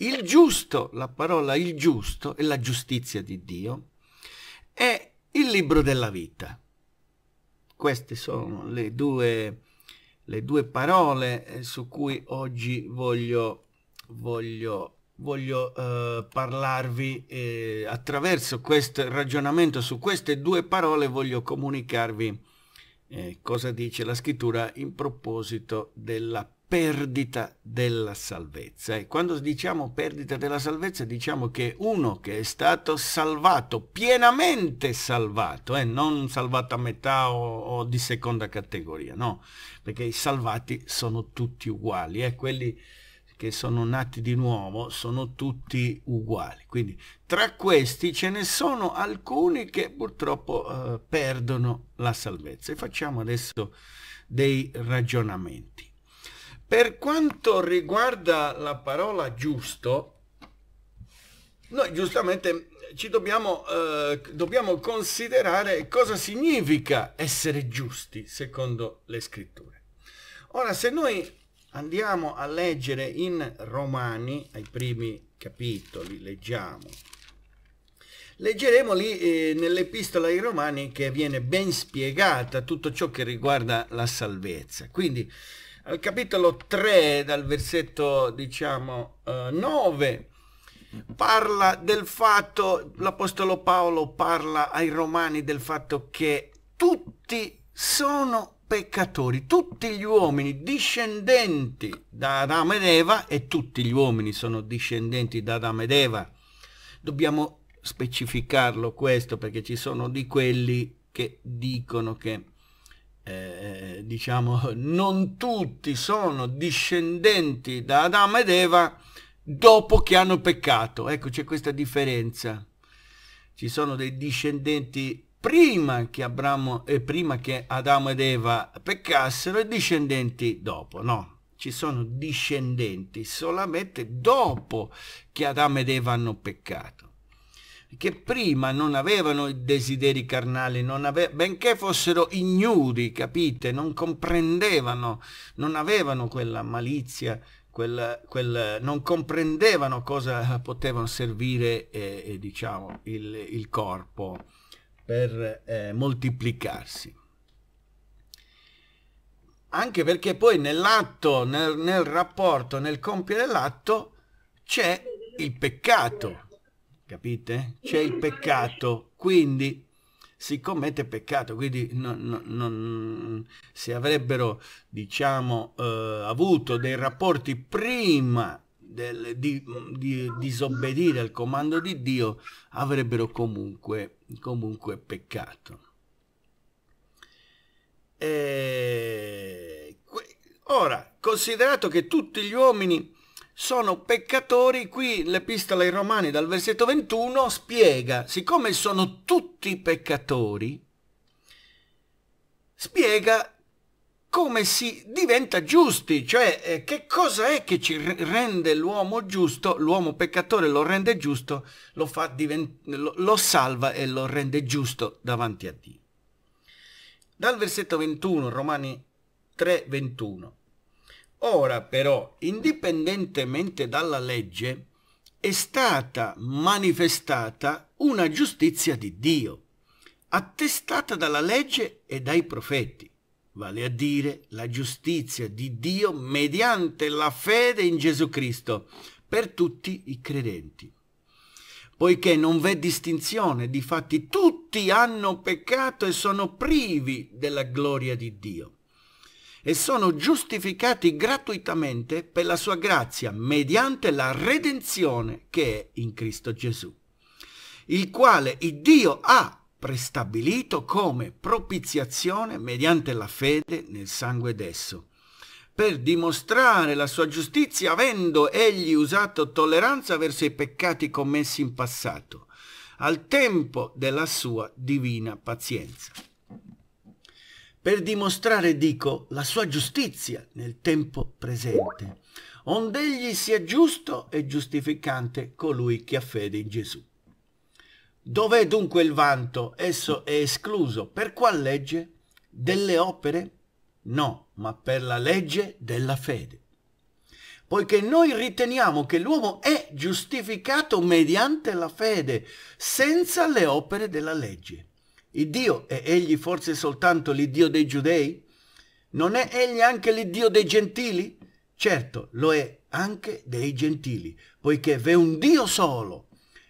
Il giusto, la parola il giusto e la giustizia di Dio è il libro della vita. Queste sono le due, le due parole eh, su cui oggi voglio, voglio voglio eh, parlarvi eh, attraverso questo ragionamento su queste due parole voglio comunicarvi eh, cosa dice la scrittura in proposito della perdita della salvezza. E quando diciamo perdita della salvezza diciamo che uno che è stato salvato, pienamente salvato, eh, non salvato a metà o, o, di seconda categoria, no, perché i salvati sono tutti uguali, eh, quelli che sono nati di nuovo sono tutti uguali. Quindi tra questi ce ne sono alcuni che purtroppo eh, perdono la salvezza. E facciamo adesso dei ragionamenti. Per quanto riguarda la parola giusto, noi giustamente ci dobbiamo, eh, dobbiamo considerare cosa significa essere giusti secondo le scritture. Ora, se noi andiamo a leggere in Romani, ai primi capitoli, leggiamo, leggeremo lì eh, nell'epistola ai Romani che viene ben spiegata tutto ciò che riguarda la salvezza. Quindi al capitolo 3 dal versetto diciamo eh, 9 parla del fatto l'apostolo Paolo parla ai romani del fatto che tutti sono peccatori tutti gli uomini discendenti da Adamo ed Eva e tutti gli uomini sono discendenti da Adamo ed Eva dobbiamo specificarlo questo perché ci sono di quelli che dicono che eh, eh, diciamo, non tutti sono discendenti da Adamo ed Eva dopo che hanno peccato. Ecco, c'è questa differenza. Ci sono dei discendenti prima che, Abramo, eh, prima che Adamo ed Eva peccassero e discendenti dopo, no? Ci sono discendenti solamente dopo che Adamo ed Eva hanno peccato che prima non avevano i desideri carnali, benché fossero ignudi, capite, non comprendevano, non avevano quella malizia, quel, quel, non comprendevano cosa potevano servire eh, diciamo, il, il, corpo per eh, moltiplicarsi anche perché poi nell'atto, nel, nel, rapporto, nel compiere l'atto c'è il peccato capite? C'è il peccato, quindi si commette peccato, quindi non, non, non, mm, se avrebbero diciamo, eh, avuto dei rapporti prima del, di, di, disobbedire al comando di Dio, avrebbero comunque, comunque peccato. Eh, e... Ora, considerato che tutti gli uomini sono peccatori, qui l'Epistola ai Romani dal versetto 21 spiega, siccome sono tutti peccatori, spiega come si diventa giusti, cioè eh, che cosa è che ci rende l'uomo giusto, l'uomo peccatore lo rende giusto, lo, lo, lo salva e lo rende giusto davanti a Dio. Dal versetto 21, Romani 3, 21. Ora però, indipendentemente dalla legge, è stata manifestata una giustizia di Dio, attestata dalla legge e dai profeti, vale a dire la giustizia di Dio mediante la fede in Gesù Cristo per tutti i credenti. Poiché non v'è distinzione, difatti tutti hanno peccato e sono privi della gloria di Dio e sono giustificati gratuitamente per la sua grazia mediante la redenzione che è in Cristo Gesù, il quale il Dio ha prestabilito come propiziazione mediante la fede nel sangue d'esso per dimostrare la sua giustizia avendo egli usato tolleranza verso i peccati commessi in passato, al tempo della sua divina pazienza per dimostrare, dico, la sua giustizia nel tempo presente, ond'egli sia giusto e giustificante colui che ha fede in Gesù. Dov'è dunque il vanto? Esso è escluso. Per qual legge? Delle opere? No, ma per la legge della fede. Poiché noi riteniamo che l'uomo è giustificato mediante la fede, senza le opere della legge. Il Dio è egli forse soltanto l'Iddio dei giudei? Non è egli anche l'Iddio dei gentili? Certo, lo è anche dei gentili, poiché v'è un Dio solo,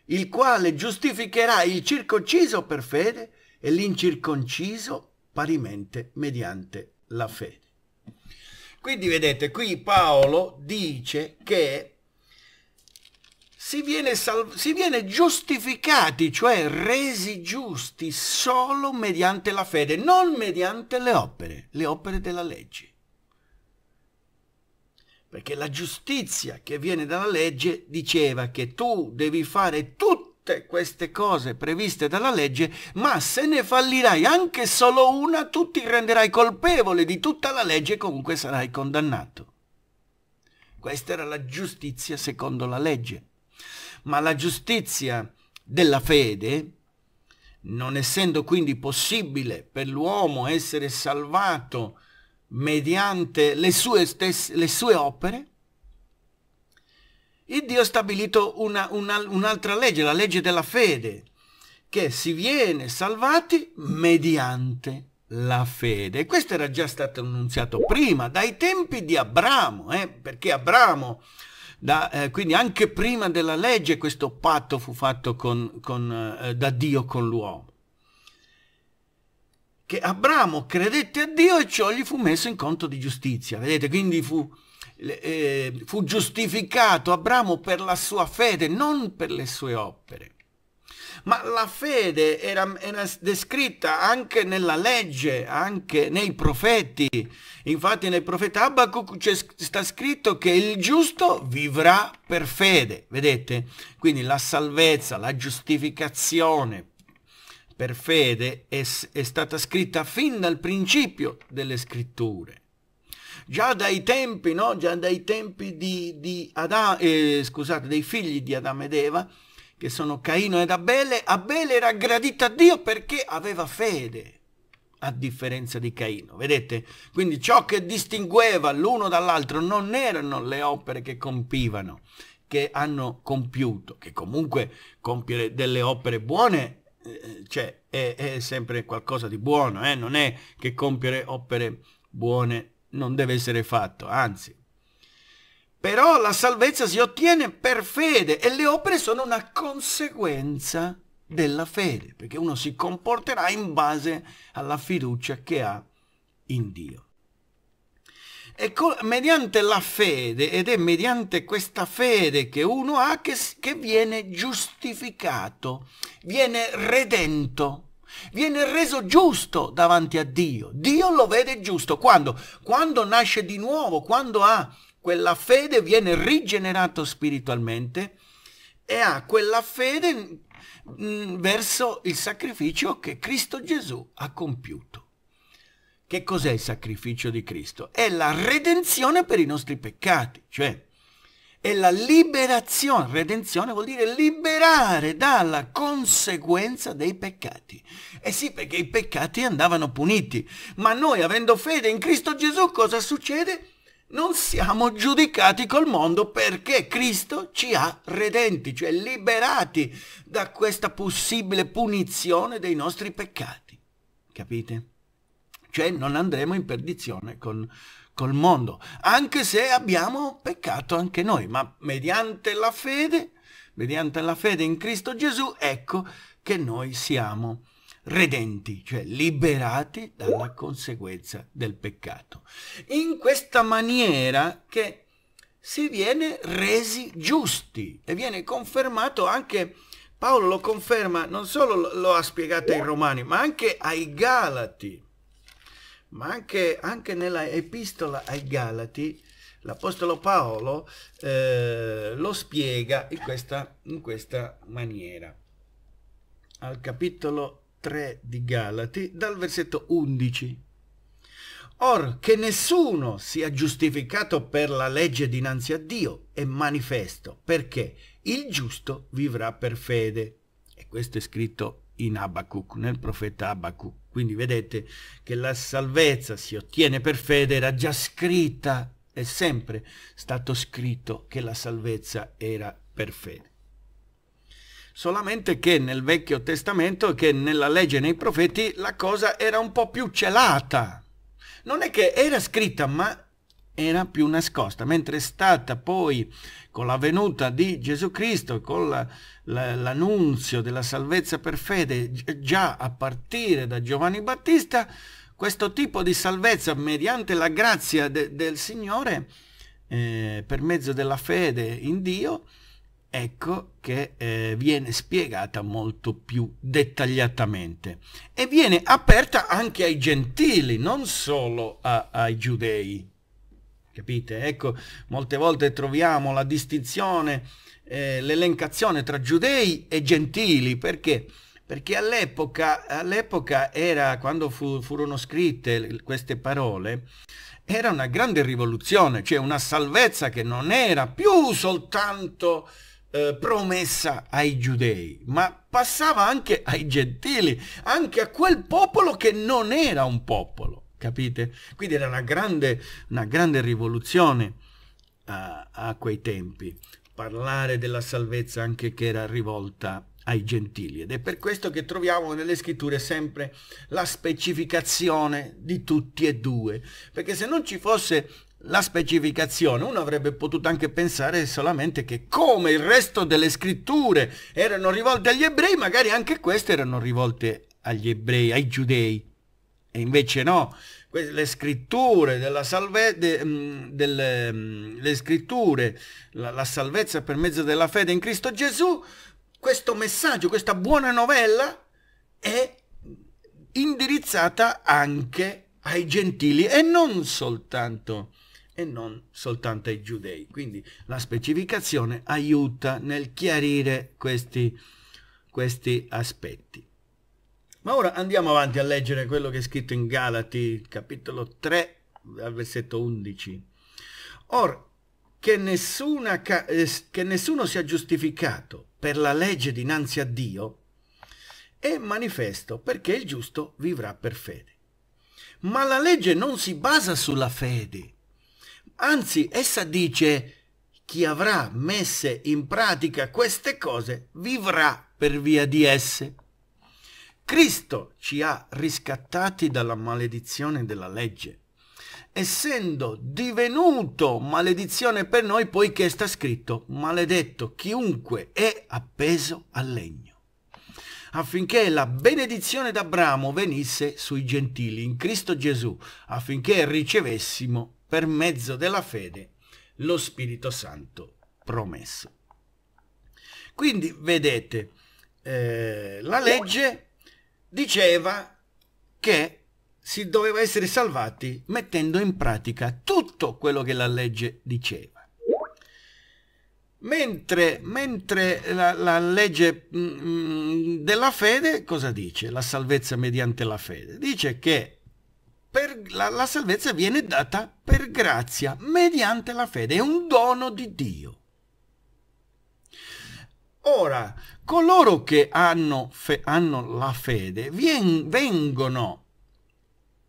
il quale giustificherà il circonciso per fede e l'incirconciso parimente mediante la fede. Quindi vedete, qui Paolo dice che si viene, sal- si viene giustificati, cioè resi giusti solo mediante la fede, non mediante le opere, le opere della legge. Perché la giustizia che viene dalla legge diceva che tu devi fare tutte queste cose previste dalla legge, ma se ne fallirai anche solo una, tu ti renderai colpevole di tutta la legge e comunque sarai condannato. Questa era la giustizia secondo la legge ma la giustizia della fede, non essendo quindi possibile per l'uomo essere salvato mediante le sue, stesse, le sue opere, il Dio ha stabilito un'altra una, un legge, la legge della fede, che si viene salvati mediante la fede. Questo era già stato annunziato prima, dai tempi di Abramo, eh, perché Abramo da, eh, quindi anche prima della legge questo patto fu fatto con, con, eh, da Dio con l'uomo. Che Abramo credette a Dio e ciò gli fu messo in conto di giustizia. Vedete, quindi fu, eh, fu giustificato Abramo per la sua fede, non per le sue opere. Ma la fede era, era, descritta anche nella legge, anche nei profeti. Infatti nel profeta Habacuc sta scritto che il giusto vivrà per fede, vedete? Quindi la salvezza, la giustificazione per fede è, è stata scritta fin dal principio delle scritture già dai tempi, no? già dai tempi di, di Adam, eh, scusate, dei figli di Adamo ed Eva, che sono Caino ed Abele, Abele era gradito a Dio perché aveva fede a differenza di Caino, vedete? Quindi ciò che distingueva l'uno dall'altro non erano le opere che compivano, che hanno compiuto, che comunque compiere delle opere buone eh, cioè, è, è, sempre qualcosa di buono, eh? non è che compiere opere buone non deve essere fatto, anzi però la salvezza si ottiene per fede e le opere sono una conseguenza della fede, perché uno si comporterà in base alla fiducia che ha in Dio. E mediante la fede, ed è mediante questa fede che uno ha, che, che viene giustificato, viene redento, viene reso giusto davanti a Dio. Dio lo vede giusto. Quando? Quando nasce di nuovo, quando ha quella fede viene rigenerato spiritualmente e ha quella fede mm, verso il sacrificio che Cristo Gesù ha compiuto. Che cos'è il sacrificio di Cristo? È la redenzione per i nostri peccati, cioè è la liberazione. Redenzione vuol dire liberare dalla conseguenza dei peccati. Eh sì, perché i peccati andavano puniti, ma noi avendo fede in Cristo Gesù cosa succede? non siamo giudicati col mondo perché Cristo ci ha redenti, cioè liberati da questa possibile punizione dei nostri peccati. Capite? Cioè non andremo in perdizione con, col mondo, anche se abbiamo peccato anche noi, ma mediante la fede, mediante la fede in Cristo Gesù, ecco che noi siamo redenti, cioè liberati dalla conseguenza del peccato. In questa maniera che si viene resi giusti e viene confermato anche Paolo lo conferma, non solo lo ha spiegato ai Romani, ma anche ai Galati. Ma anche, anche nella epistola ai Galati, l'Apostolo Paolo eh, lo spiega in questa, in questa maniera. Al capitolo 3 di Galati dal versetto 11. Or che nessuno sia giustificato per la legge dinanzi a Dio è manifesto, perché il giusto vivrà per fede. E questo è scritto in Abacuc, nel profeta Abacuc. Quindi vedete che la salvezza si ottiene per fede era già scritta, è sempre stato scritto che la salvezza era per fede solamente che nel Vecchio Testamento e che nella legge nei profeti la cosa era un po' più celata. Non è che era scritta, ma era più nascosta, mentre è stata poi con la venuta di Gesù Cristo, con l'annunzio la, la, della salvezza per fede già a partire da Giovanni Battista, questo tipo di salvezza mediante la grazia de, del Signore eh, per mezzo della fede in Dio, ecco che eh, viene spiegata molto più dettagliatamente e viene aperta anche ai gentili, non solo a, ai giudei. Capite? Ecco, molte volte troviamo la distinzione, eh, l'elencazione tra giudei e gentili, perché? Perché all'epoca, all'epoca era, quando fu, furono scritte queste parole, era una grande rivoluzione, cioè una salvezza che non era più soltanto eh, promessa ai giudei, ma passava anche ai gentili, anche a quel popolo che non era un popolo, capite? Quindi era una grande, una grande rivoluzione a, eh, a quei tempi, parlare della salvezza anche che era rivolta ai gentili ed è per questo che troviamo nelle scritture sempre la specificazione di tutti e due perché se non ci fosse la specificazione, uno avrebbe potuto anche pensare solamente che come il resto delle scritture erano rivolte agli ebrei, magari anche queste erano rivolte agli ebrei, ai giudei. E invece no, le scritture della salvezza, mm, mm, le scritture, la, la salvezza per mezzo della fede in Cristo Gesù, questo messaggio, questa buona novella è indirizzata anche ai gentili e non soltanto e non soltanto ai giudei. Quindi la specificazione aiuta nel chiarire questi, questi aspetti. Ma ora andiamo avanti a leggere quello che è scritto in Galati, capitolo 3, al versetto 11. Or, che, nessuna, eh, che nessuno sia giustificato per la legge dinanzi a Dio, è manifesto perché il giusto vivrà per fede. Ma la legge non si basa sulla fede, Anzi, essa dice chi avrà messe in pratica queste cose vivrà per via di esse. Cristo ci ha riscattati dalla maledizione della legge, essendo divenuto maledizione per noi poiché sta scritto maledetto chiunque è appeso al legno affinché la benedizione d'Abramo venisse sui gentili in Cristo Gesù, affinché ricevessimo per mezzo della fede lo Spirito Santo promesso. Quindi vedete, eh, la legge diceva che si doveva essere salvati mettendo in pratica tutto quello che la legge diceva. Mentre, mentre la, la, legge mh, mm, mm, della fede cosa dice? La salvezza mediante la fede. Dice che per, la, la salvezza viene data per grazia, mediante la fede, è un dono di Dio. Ora, coloro che hanno, fe, hanno la fede vien, vengono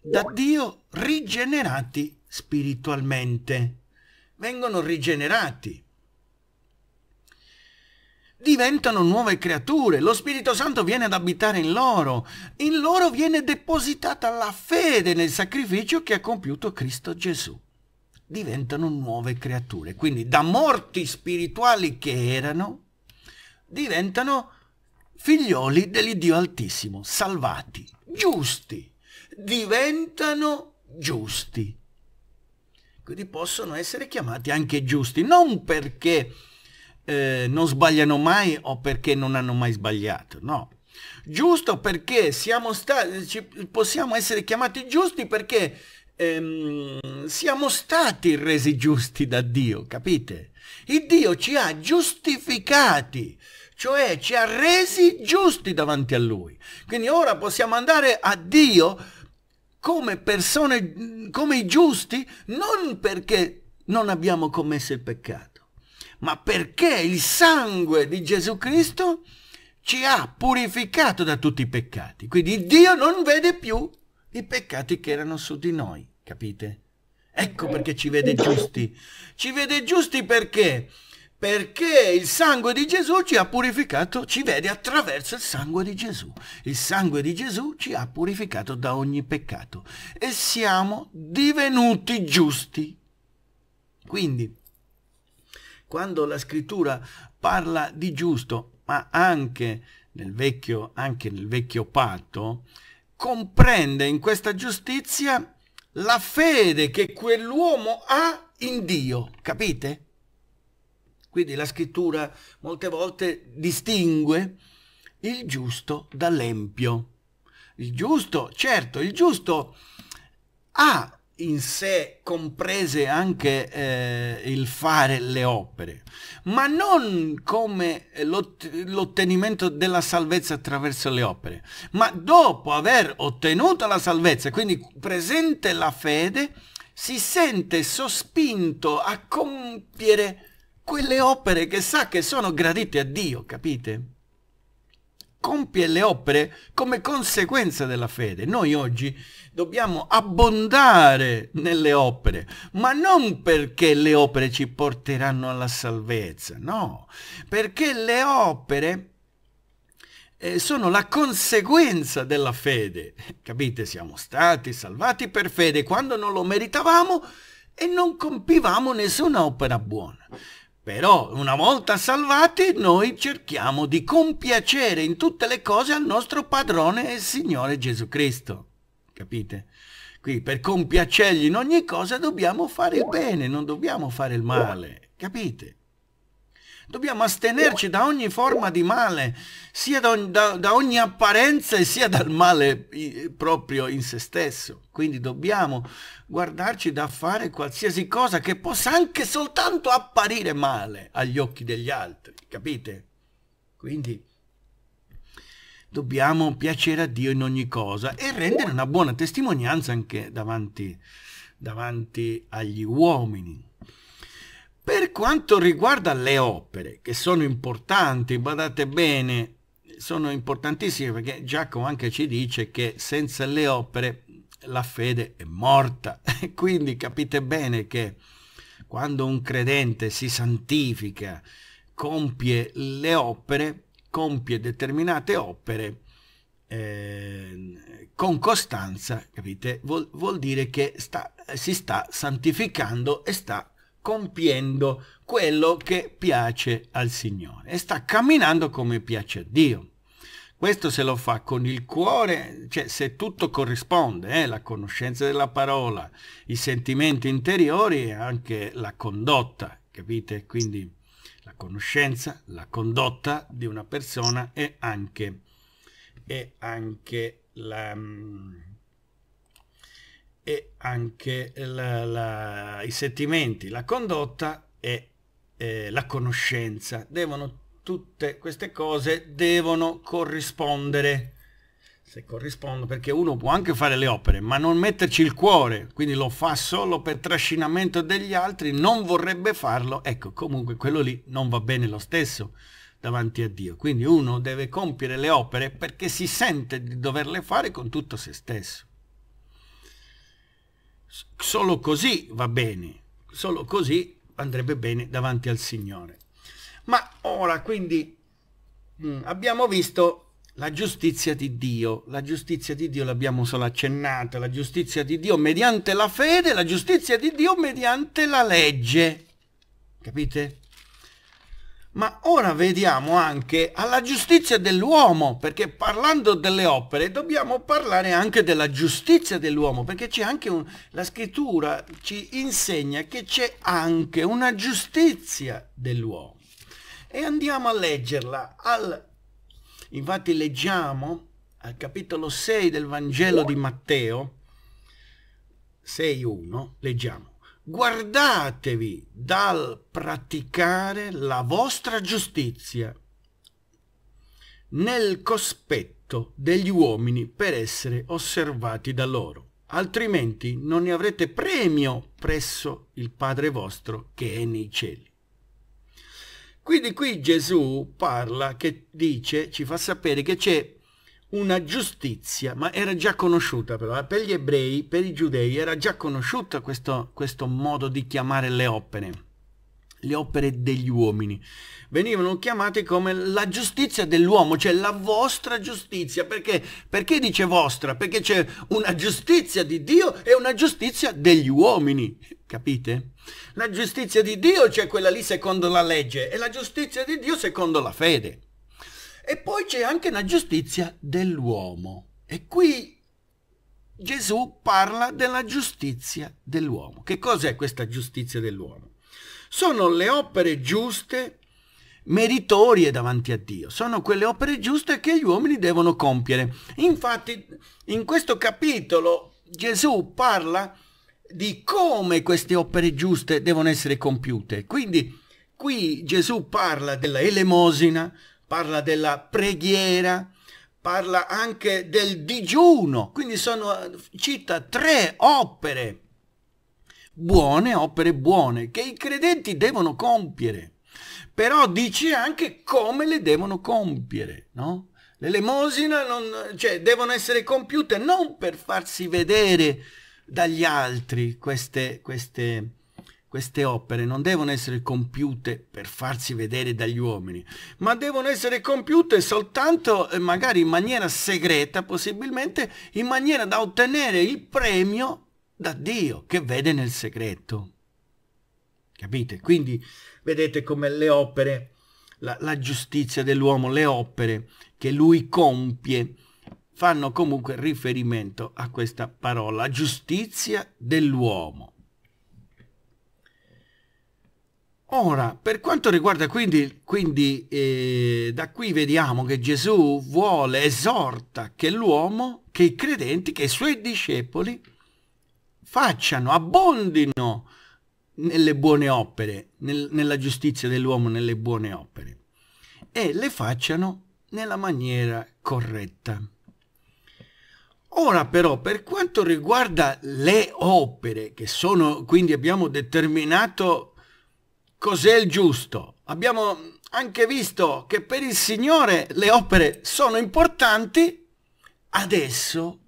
da Dio rigenerati spiritualmente, vengono rigenerati diventano nuove creature, lo Spirito Santo viene ad abitare in loro, in loro viene depositata la fede nel sacrificio che ha compiuto Cristo Gesù. Diventano nuove creature, quindi da morti spirituali che erano, diventano figlioli dell'Iddio Altissimo, salvati, giusti, diventano giusti. Quindi possono essere chiamati anche giusti, non perché eh, non sbagliano mai o perché non hanno mai sbagliato, no. Giusto perché siamo stati, possiamo essere chiamati giusti perché ehm, siamo stati resi giusti da Dio, capite? Il Dio ci ha giustificati, cioè ci ha resi giusti davanti a Lui. Quindi ora possiamo andare a Dio come persone, come i giusti, non perché non abbiamo commesso il peccato ma perché il sangue di Gesù Cristo ci ha purificato da tutti i peccati. Quindi Dio non vede più i peccati che erano su di noi, capite? Ecco perché ci vede giusti. Ci vede giusti perché? Perché il sangue di Gesù ci ha purificato, ci vede attraverso il sangue di Gesù. Il sangue di Gesù ci ha purificato da ogni peccato e siamo divenuti giusti. Quindi quando la scrittura parla di giusto, ma anche nel vecchio, anche nel vecchio patto, comprende in questa giustizia la fede che quell'uomo ha in Dio, capite? Quindi la scrittura molte volte distingue il giusto dall'empio. Il giusto, certo, il giusto ha in sé comprese anche eh, il fare le opere, ma non come l'ottenimento della salvezza attraverso le opere, ma dopo aver ottenuto la salvezza, quindi presente la fede, si sente sospinto a compiere quelle opere che sa che sono gradite a Dio, capite? compie le opere come conseguenza della fede. Noi oggi dobbiamo abbondare nelle opere, ma non perché le opere ci porteranno alla salvezza, no, perché le opere eh, sono la conseguenza della fede. Capite? Siamo stati salvati per fede quando non lo meritavamo e non compivamo nessuna opera buona. Però una volta salvati noi cerchiamo di compiacere in tutte le cose al nostro padrone e Signore Gesù Cristo. Capite? Qui per compiacergli in ogni cosa dobbiamo fare il bene, non dobbiamo fare il male. Capite? Dobbiamo astenerci da ogni forma di male, sia da, da, da ogni apparenza e sia dal male proprio in se stesso. Quindi dobbiamo guardarci da fare qualsiasi cosa che possa anche soltanto apparire male agli occhi degli altri, capite? Quindi dobbiamo piacere a Dio in ogni cosa e rendere una buona testimonianza anche davanti, davanti agli uomini. Per quanto riguarda le opere, che sono importanti, badate bene, sono importantissime perché Giacomo anche ci dice che senza le opere la fede è morta. Quindi capite bene che quando un credente si santifica, compie le opere, compie determinate opere eh, con costanza, capite? Vuol, vuol dire che sta, si sta santificando e sta compiendo quello che piace al Signore e sta camminando come piace a Dio. Questo se lo fa con il cuore, cioè se tutto corrisponde, eh, la conoscenza della parola, i sentimenti interiori e anche la condotta, capite? Quindi la conoscenza, la condotta di una persona e anche, e anche la mm, anche la, la, i sentimenti, la condotta e eh, la conoscenza. Devono, tutte queste cose devono corrispondere. Se corrispondono, perché uno può anche fare le opere, ma non metterci il cuore, quindi lo fa solo per trascinamento degli altri, non vorrebbe farlo, ecco, comunque quello lì non va bene lo stesso davanti a Dio. Quindi uno deve compiere le opere perché si sente di doverle fare con tutto se stesso. Solo così va bene, solo così andrebbe bene davanti al Signore. Ma ora quindi mh, mm, abbiamo visto la giustizia di Dio, la giustizia di Dio l'abbiamo solo accennata, la giustizia di Dio mediante la fede, la giustizia di Dio mediante la legge. Capite? Ma ora vediamo anche alla giustizia dell'uomo, perché parlando delle opere dobbiamo parlare anche della giustizia dell'uomo, perché c'è anche un, la scrittura ci insegna che c'è anche una giustizia dell'uomo. E andiamo a leggerla. Al, infatti leggiamo al capitolo 6 del Vangelo di Matteo 6.1, leggiamo guardatevi dal praticare la vostra giustizia nel cospetto degli uomini per essere osservati da loro, altrimenti non ne avrete premio presso il Padre vostro che è nei cieli. Quindi qui Gesù parla, che dice, ci fa sapere che c'è una giustizia, ma era già conosciuta però, eh. per gli ebrei, per i giudei, era già conosciuta questo, questo modo di chiamare le opere, le opere degli uomini. Venivano chiamate come la giustizia dell'uomo, cioè la vostra giustizia, perché, perché dice vostra? Perché c'è una giustizia di Dio e una giustizia degli uomini, capite? La giustizia di Dio c'è quella lì secondo la legge e la giustizia di Dio secondo la fede. E poi c'è anche la giustizia dell'uomo. E qui Gesù parla della giustizia dell'uomo. Che cos'è questa giustizia dell'uomo? Sono le opere giuste meritorie davanti a Dio, sono quelle opere giuste che gli uomini devono compiere. Infatti in questo capitolo Gesù parla di come queste opere giuste devono essere compiute. Quindi qui Gesù parla della elemosina, parla della preghiera, parla anche del digiuno, quindi sono, cita tre opere buone, opere buone, che i credenti devono compiere, però dice anche come le devono compiere, no? L'elemosina non, cioè, devono essere compiute non per farsi vedere dagli altri queste, queste queste opere non devono essere compiute per farsi vedere dagli uomini, ma devono essere compiute soltanto eh, magari in maniera segreta, possibilmente in maniera da ottenere il premio da Dio che vede nel segreto. Capite? Quindi vedete come le opere, la, la giustizia dell'uomo, le opere che lui compie, fanno comunque riferimento a questa parola, giustizia dell'uomo. Ora, per quanto riguarda quindi, quindi eh, da qui vediamo che Gesù vuole, esorta che l'uomo, che i credenti, che i suoi discepoli facciano, abbondino nelle buone opere, nel, nella giustizia dell'uomo, nelle buone opere, e le facciano nella maniera corretta. Ora però, per quanto riguarda le opere, che sono, quindi abbiamo determinato cos'è il giusto. Abbiamo anche visto che per il Signore le opere sono importanti. Adesso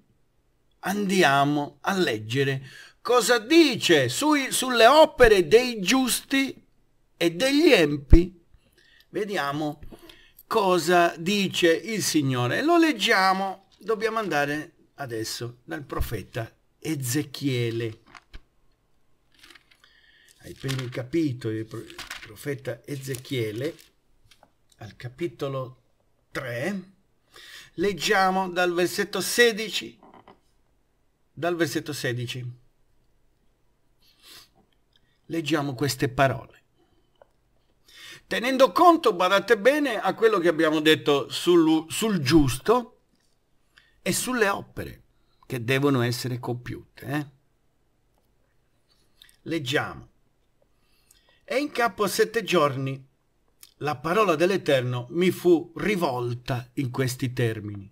andiamo a leggere cosa dice sui, sulle opere dei giusti e degli empi. Vediamo cosa dice il Signore. Lo leggiamo, dobbiamo andare adesso dal profeta Ezechiele ai primi capitoli del profeta Ezechiele, al capitolo 3, leggiamo dal versetto 16, dal versetto 16, leggiamo queste parole. Tenendo conto, guardate bene, a quello che abbiamo detto sul, sul giusto e sulle opere che devono essere compiute. Eh? Leggiamo e in capo a sette giorni la parola dell'Eterno mi fu rivolta in questi termini.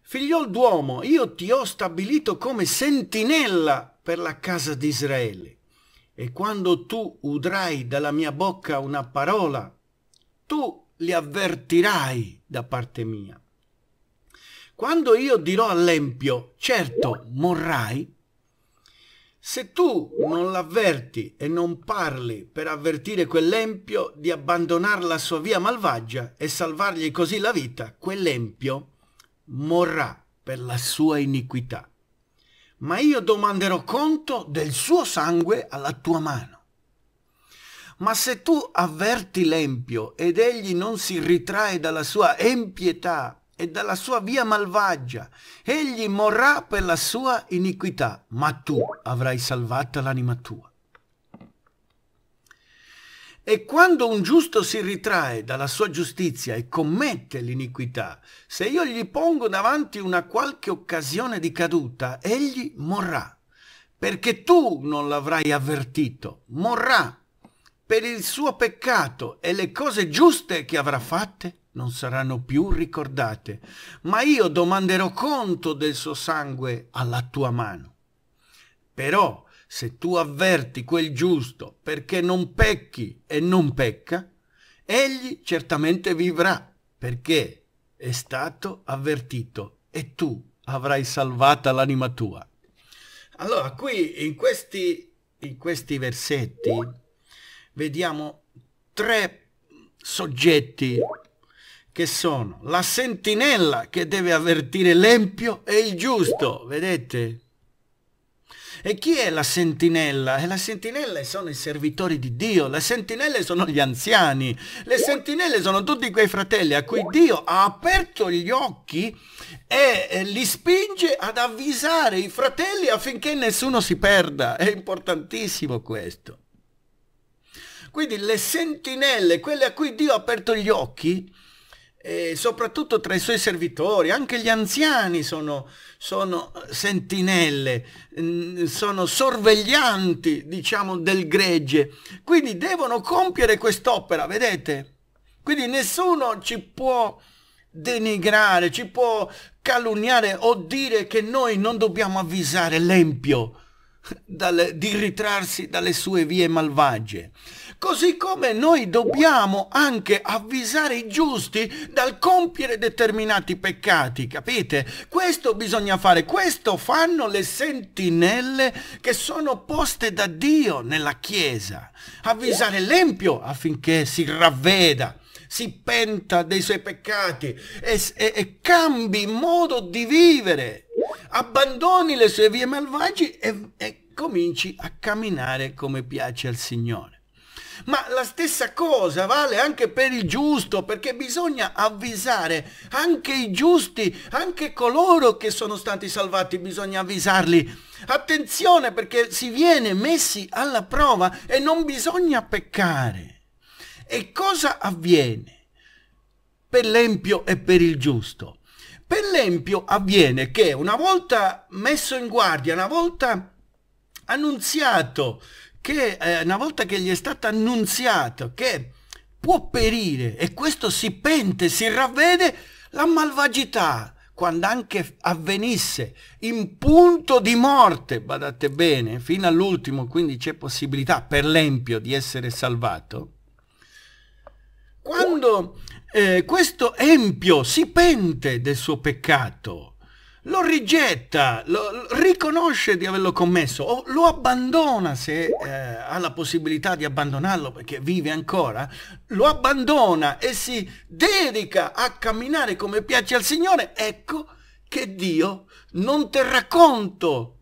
Figliol d'uomo, io ti ho stabilito come sentinella per la casa di Israele. E quando tu udrai dalla mia bocca una parola, tu li avvertirai da parte mia. Quando io dirò all'empio, certo morrai, se tu non l'avverti e non parli per avvertire quell'empio di abbandonare la sua via malvagia e salvargli così la vita, quell'empio morrà per la sua iniquità. Ma io domanderò conto del suo sangue alla tua mano. Ma se tu avverti l'empio ed egli non si ritrae dalla sua empietà e dalla sua via malvagia. Egli morrà per la sua iniquità, ma tu avrai salvata l'anima tua. E quando un giusto si ritrae dalla sua giustizia e commette l'iniquità, se io gli pongo davanti una qualche occasione di caduta, egli morrà, perché tu non l'avrai avvertito, morrà per il suo peccato e le cose giuste che avrà fatte non saranno più ricordate, ma io domanderò conto del suo sangue alla tua mano. Però se tu avverti quel giusto perché non pecchi e non pecca, egli certamente vivrà perché è stato avvertito e tu avrai salvata l'anima tua. Allora, qui in questi, in questi versetti vediamo tre soggetti che sono la sentinella che deve avvertire l'empio e il giusto, vedete? E chi è la sentinella? E eh, la sentinella sono i servitori di Dio, le sentinelle sono gli anziani, le sentinelle sono tutti quei fratelli a cui Dio ha aperto gli occhi e li spinge ad avvisare i fratelli affinché nessuno si perda. È importantissimo questo. Quindi le sentinelle, quelle a cui Dio ha aperto gli occhi, eh, soprattutto tra i suoi servitori, anche gli anziani sono, sono sentinelle, mh, sono sorveglianti, diciamo, del gregge. Quindi devono compiere quest'opera, vedete? Quindi nessuno ci può denigrare, ci può calunniare o dire che noi non dobbiamo avvisare l'empio di ritrarsi dalle sue vie malvagie. Così come noi dobbiamo anche avvisare i giusti dal compiere determinati peccati, capite? Questo bisogna fare, questo fanno le sentinelle che sono poste da Dio nella Chiesa. Avvisare l'empio affinché si ravveda si penta dei suoi peccati e, e, e, cambi modo di vivere, abbandoni le sue vie malvagie e, e cominci a camminare come piace al Signore. Ma la stessa cosa vale anche per il giusto, perché bisogna avvisare anche i giusti, anche coloro che sono stati salvati, bisogna avvisarli. Attenzione perché si viene messi alla prova e non bisogna peccare. E cosa avviene per l'empio e per il giusto? Per l'empio avviene che una volta messo in guardia, una volta annunziato che eh, una volta che gli è stato annunziato che può perire e questo si pente, si ravvede la malvagità quando anche avvenisse in punto di morte, badate bene, fino all'ultimo, quindi c'è possibilità per l'empio di essere salvato, quando eh, questo empio si pente del suo peccato lo rigetta, lo, riconosce di averlo commesso o lo abbandona se eh, ha la possibilità di abbandonarlo perché vive ancora, lo abbandona e si dedica a camminare come piace al Signore, ecco che Dio non terrà conto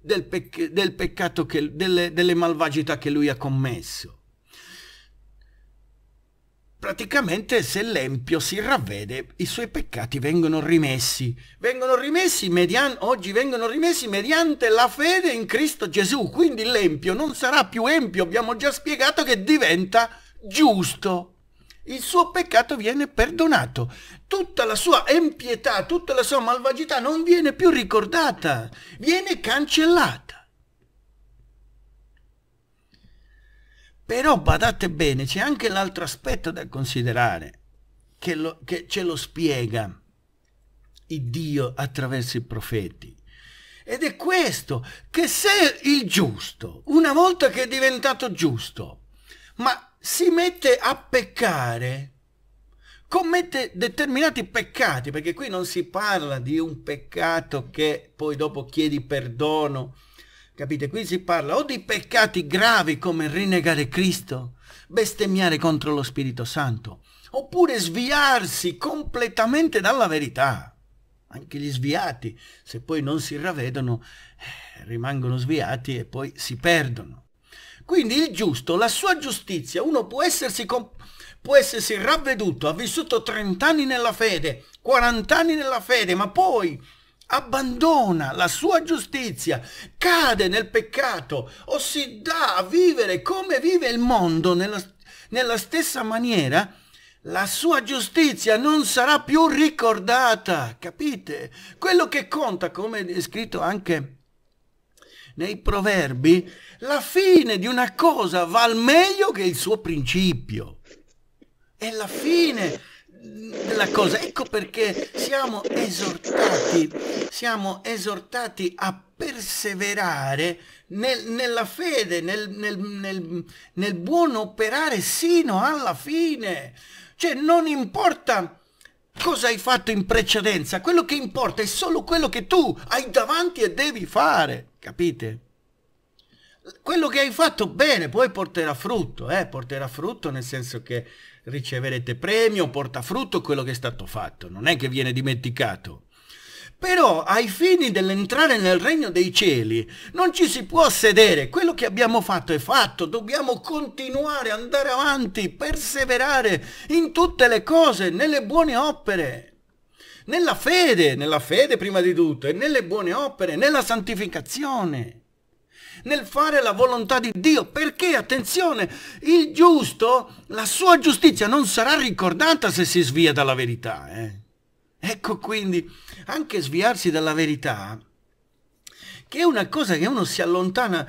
del, pec del peccato, che, delle, delle malvagità che lui ha commesso praticamente se l'empio si ravvede i suoi peccati vengono rimessi. Vengono rimessi median- oggi vengono rimessi mediante la fede in Cristo Gesù. Quindi l'empio non sarà più empio, abbiamo già spiegato che diventa giusto. Il suo peccato viene perdonato. Tutta la sua empietà, tutta la sua malvagità non viene più ricordata, viene cancellata. Però badate bene, c'è anche l'altro aspetto da considerare, che, lo, che ce lo spiega il Dio attraverso i profeti. Ed è questo, che se il giusto, una volta che è diventato giusto, ma si mette a peccare, commette determinati peccati, perché qui non si parla di un peccato che poi dopo chiedi perdono Capite? Qui si parla o di peccati gravi come rinnegare Cristo, bestemmiare contro lo Spirito Santo, oppure sviarsi completamente dalla verità. Anche gli sviati, se poi non si ravvedono, eh, rimangono sviati e poi si perdono. Quindi il giusto, la sua giustizia, uno può essersi, può essersi ravveduto, ha vissuto 30 anni nella fede, 40 anni nella fede, ma poi abbandona la sua giustizia, cade nel peccato o si dà a vivere come vive il mondo nella, nella stessa maniera, la sua giustizia non sarà più ricordata, capite? Quello che conta, come è scritto anche nei proverbi, la fine di una cosa val meglio che il suo principio. È la fine della cosa. Ecco perché siamo esortati, siamo esortati a perseverare nel, nella fede, nel, nel, nel, buon operare sino alla fine. Cioè non importa cosa hai fatto in precedenza, quello che importa è solo quello che tu hai davanti e devi fare, capite? Quello che hai fatto bene poi porterà frutto, eh? porterà frutto nel senso che riceverete premio, portafrutto, quello che è stato fatto, non è che viene dimenticato. Però ai fini dell'entrare nel regno dei cieli non ci si può sedere, quello che abbiamo fatto è fatto, dobbiamo continuare, andare avanti, perseverare in tutte le cose, nelle buone opere, nella fede, nella fede prima di tutto, e nelle buone opere, nella santificazione nel fare la volontà di Dio, perché attenzione, il giusto, la sua giustizia non sarà ricordata se si svia dalla verità. Eh? Ecco quindi, anche sviarsi dalla verità che è una cosa che uno si allontana,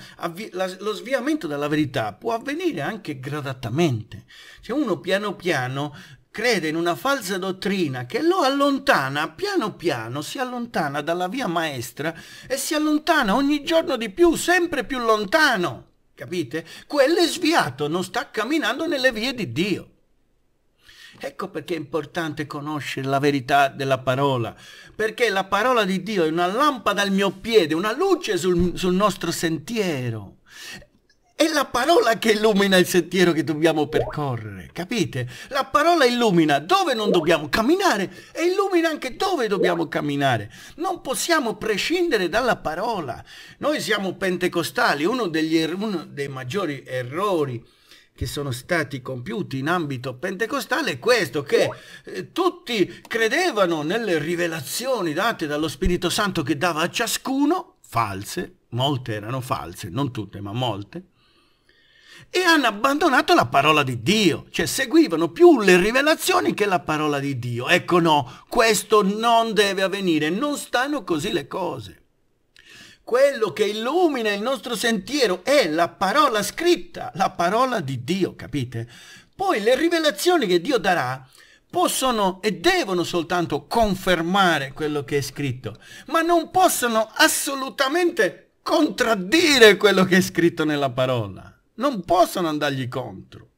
la, lo sviamento dalla verità può avvenire anche gradatamente, cioè uno piano piano crede in una falsa dottrina che lo allontana, piano piano si allontana dalla via maestra e si allontana ogni giorno di più, sempre più lontano. Capite? Quello è sviato, non sta camminando nelle vie di Dio. Ecco perché è importante conoscere la verità della parola, perché la parola di Dio è una lampada al mio piede, una luce sul, sul nostro sentiero. È la parola che illumina il sentiero che dobbiamo percorrere, capite? La parola illumina dove non dobbiamo camminare e illumina anche dove dobbiamo camminare. Non possiamo prescindere dalla parola. Noi siamo pentecostali, uno, degli, er-, uno dei maggiori errori che sono stati compiuti in ambito pentecostale è questo, che eh, tutti credevano nelle rivelazioni date dallo Spirito Santo che dava a ciascuno, false, molte erano false, non tutte ma molte, e hanno abbandonato la parola di Dio, cioè seguivano più le rivelazioni che la parola di Dio. Ecco no, questo non deve avvenire, non stanno così le cose. Quello che illumina il nostro sentiero è la parola scritta, la parola di Dio, capite? Poi le rivelazioni che Dio darà possono e devono soltanto confermare quello che è scritto, ma non possono assolutamente contraddire quello che è scritto nella parola non possono andargli contro.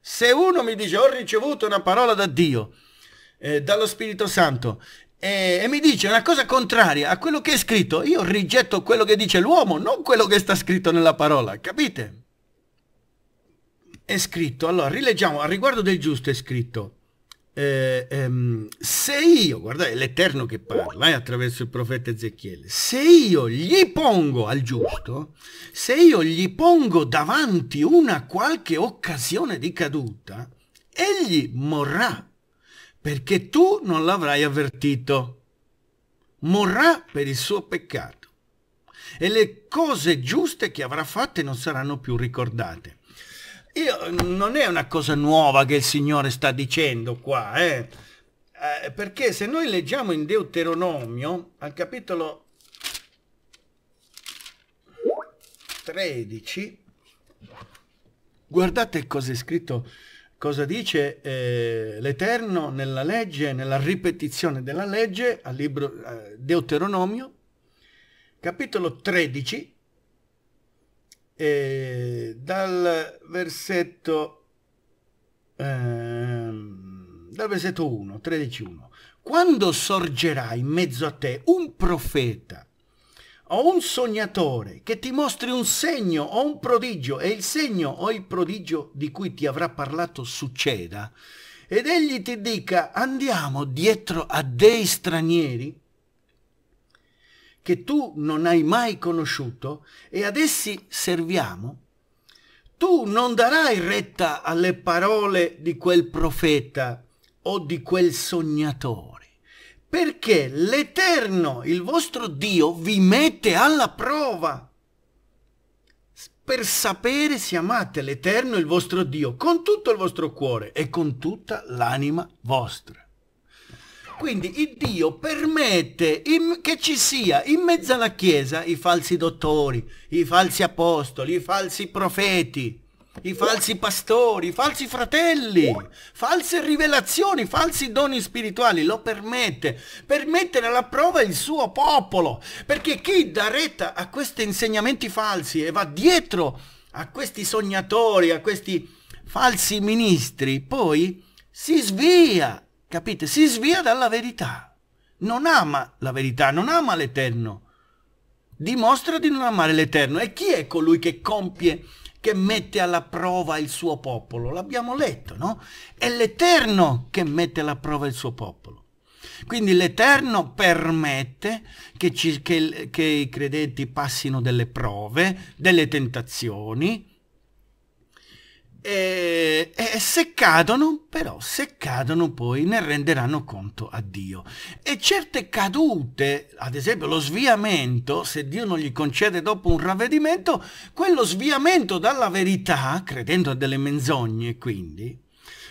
Se uno mi dice ho ricevuto una parola da Dio, eh, dallo Spirito Santo, e, e mi dice una cosa contraria a quello che è scritto, io rigetto quello che dice l'uomo, non quello che sta scritto nella parola, capite? È scritto, allora rileggiamo, a riguardo del giusto è scritto, eh, ehm, se io, guardate, è l'Eterno che parla eh, attraverso il profeta Ezechiele, se io gli pongo al giusto, se io gli pongo davanti una qualche occasione di caduta, egli morrà, perché tu non l'avrai avvertito. Morrà per il suo peccato e le cose giuste che avrà fatte non saranno più ricordate. Io, non è una cosa nuova che il Signore sta dicendo qua, eh? Eh, perché se noi leggiamo in Deuteronomio, al capitolo 13, guardate cosa è scritto, cosa dice eh, l'Eterno nella legge, nella ripetizione della legge, al libro eh, Deuteronomio, capitolo 13, e dal versetto ehm, dal versetto 1, 13.1. Quando sorgerà in mezzo a te un profeta o un sognatore che ti mostri un segno o un prodigio e il segno o il prodigio di cui ti avrà parlato succeda, ed egli ti dica andiamo dietro a dei stranieri, che tu non hai mai conosciuto e ad essi serviamo, tu non darai retta alle parole di quel profeta o di quel sognatore, perché l'Eterno, il vostro Dio, vi mette alla prova per sapere se amate l'Eterno, il vostro Dio, con tutto il vostro cuore e con tutta l'anima vostra. Quindi il Dio permette che ci sia in mezzo alla Chiesa i falsi dottori, i falsi apostoli, i falsi profeti, i falsi pastori, i falsi fratelli, false rivelazioni, falsi doni spirituali, lo permette, per mettere alla prova il suo popolo, perché chi dà retta a questi insegnamenti falsi e va dietro a questi sognatori, a questi falsi ministri, poi si svia Capite? Si svia dalla verità. Non ama la verità, non ama l'Eterno. Dimostra di non amare l'Eterno. E chi è colui che compie, che mette alla prova il suo popolo? L'abbiamo letto, no? È l'Eterno che mette alla prova il suo popolo. Quindi l'Eterno permette che, ci, che, che, i credenti passino delle prove, delle tentazioni, e, e, se cadono, però, se cadono poi ne renderanno conto a Dio. E certe cadute, ad esempio lo sviamento, se Dio non gli concede dopo un ravvedimento, quello sviamento dalla verità, credendo a delle menzogne quindi,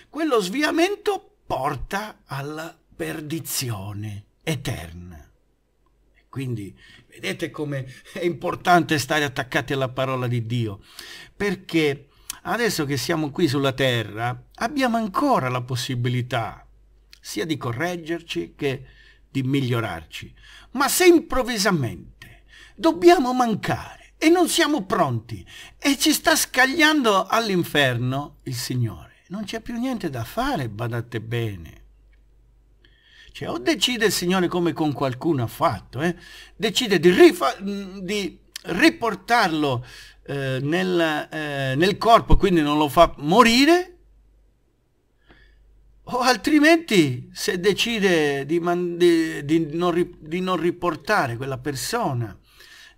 quello sviamento porta alla perdizione eterna. Quindi vedete come è importante stare attaccati alla parola di Dio, perché adesso che siamo qui sulla Terra, abbiamo ancora la possibilità sia di correggerci che di migliorarci. Ma se improvvisamente dobbiamo mancare e non siamo pronti e ci sta scagliando all'inferno il Signore, non c'è più niente da fare, badate bene. Cioè, o decide il Signore come con qualcuno ha fatto, eh? decide di, di riportarlo eh, nel, eh, nel corpo, quindi non lo fa morire, o altrimenti se decide di, di, di, non di, non, riportare quella persona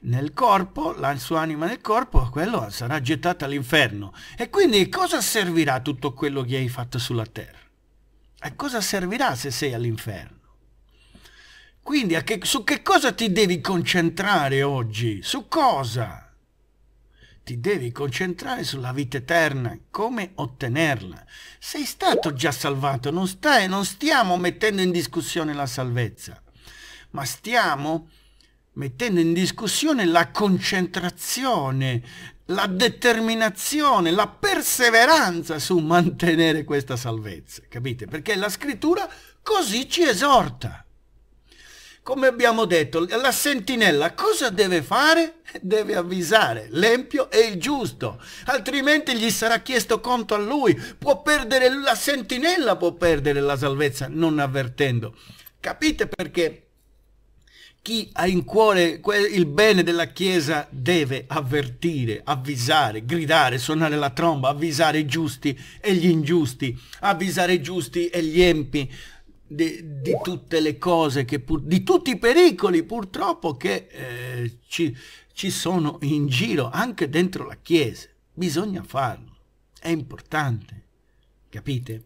nel corpo, la sua anima nel corpo, quello sarà gettata all'inferno. E quindi cosa servirà tutto quello che hai fatto sulla terra? A cosa servirà se sei all'inferno? Quindi che, su che cosa ti devi concentrare oggi? Su cosa? ti devi concentrare sulla vita eterna, come ottenerla. Sei stato già salvato, non, stai, non stiamo mettendo in discussione la salvezza, ma stiamo mettendo in discussione la concentrazione, la determinazione, la perseveranza su mantenere questa salvezza, capite? Perché la scrittura così ci esorta come abbiamo detto, la sentinella cosa deve fare? Deve avvisare l'empio e il giusto, altrimenti gli sarà chiesto conto a lui. Può perdere la sentinella, può perdere la salvezza non avvertendo. Capite perché? chi ha in cuore il bene della Chiesa deve avvertire, avvisare, gridare, suonare la tromba, avvisare i giusti e gli ingiusti, avvisare i giusti e gli empi di, di, tutte le cose, che pur, di tutti i pericoli purtroppo che eh, ci, ci sono in giro, anche dentro la Chiesa. Bisogna farlo, è importante, capite?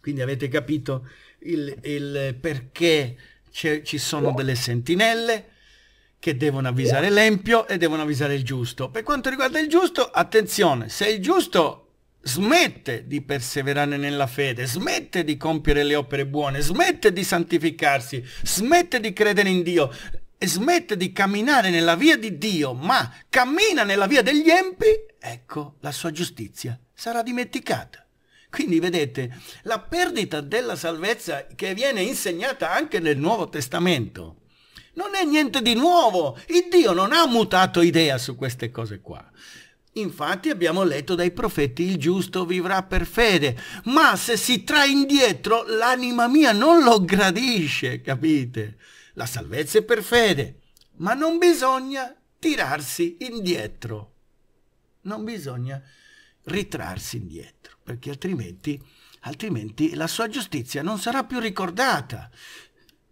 Quindi avete capito il, il perché ci sono delle sentinelle che devono avvisare l'empio e devono avvisare il giusto. Per quanto riguarda il giusto, attenzione, se il giusto smette di perseverare nella fede, smette di compiere le opere buone, smette di santificarsi, smette di credere in Dio e smette di camminare nella via di Dio, ma cammina nella via degli empi, ecco la sua giustizia sarà dimenticata. Quindi vedete, la perdita della salvezza che viene insegnata anche nel Nuovo Testamento non è niente di nuovo. Il Dio non ha mutato idea su queste cose qua. Infatti abbiamo letto dai profeti il giusto vivrà per fede, ma se si trae indietro l'anima mia non lo gradisce, capite? La salvezza è per fede, ma non bisogna tirarsi indietro, non bisogna ritrarsi indietro, perché altrimenti, altrimenti la sua giustizia non sarà più ricordata,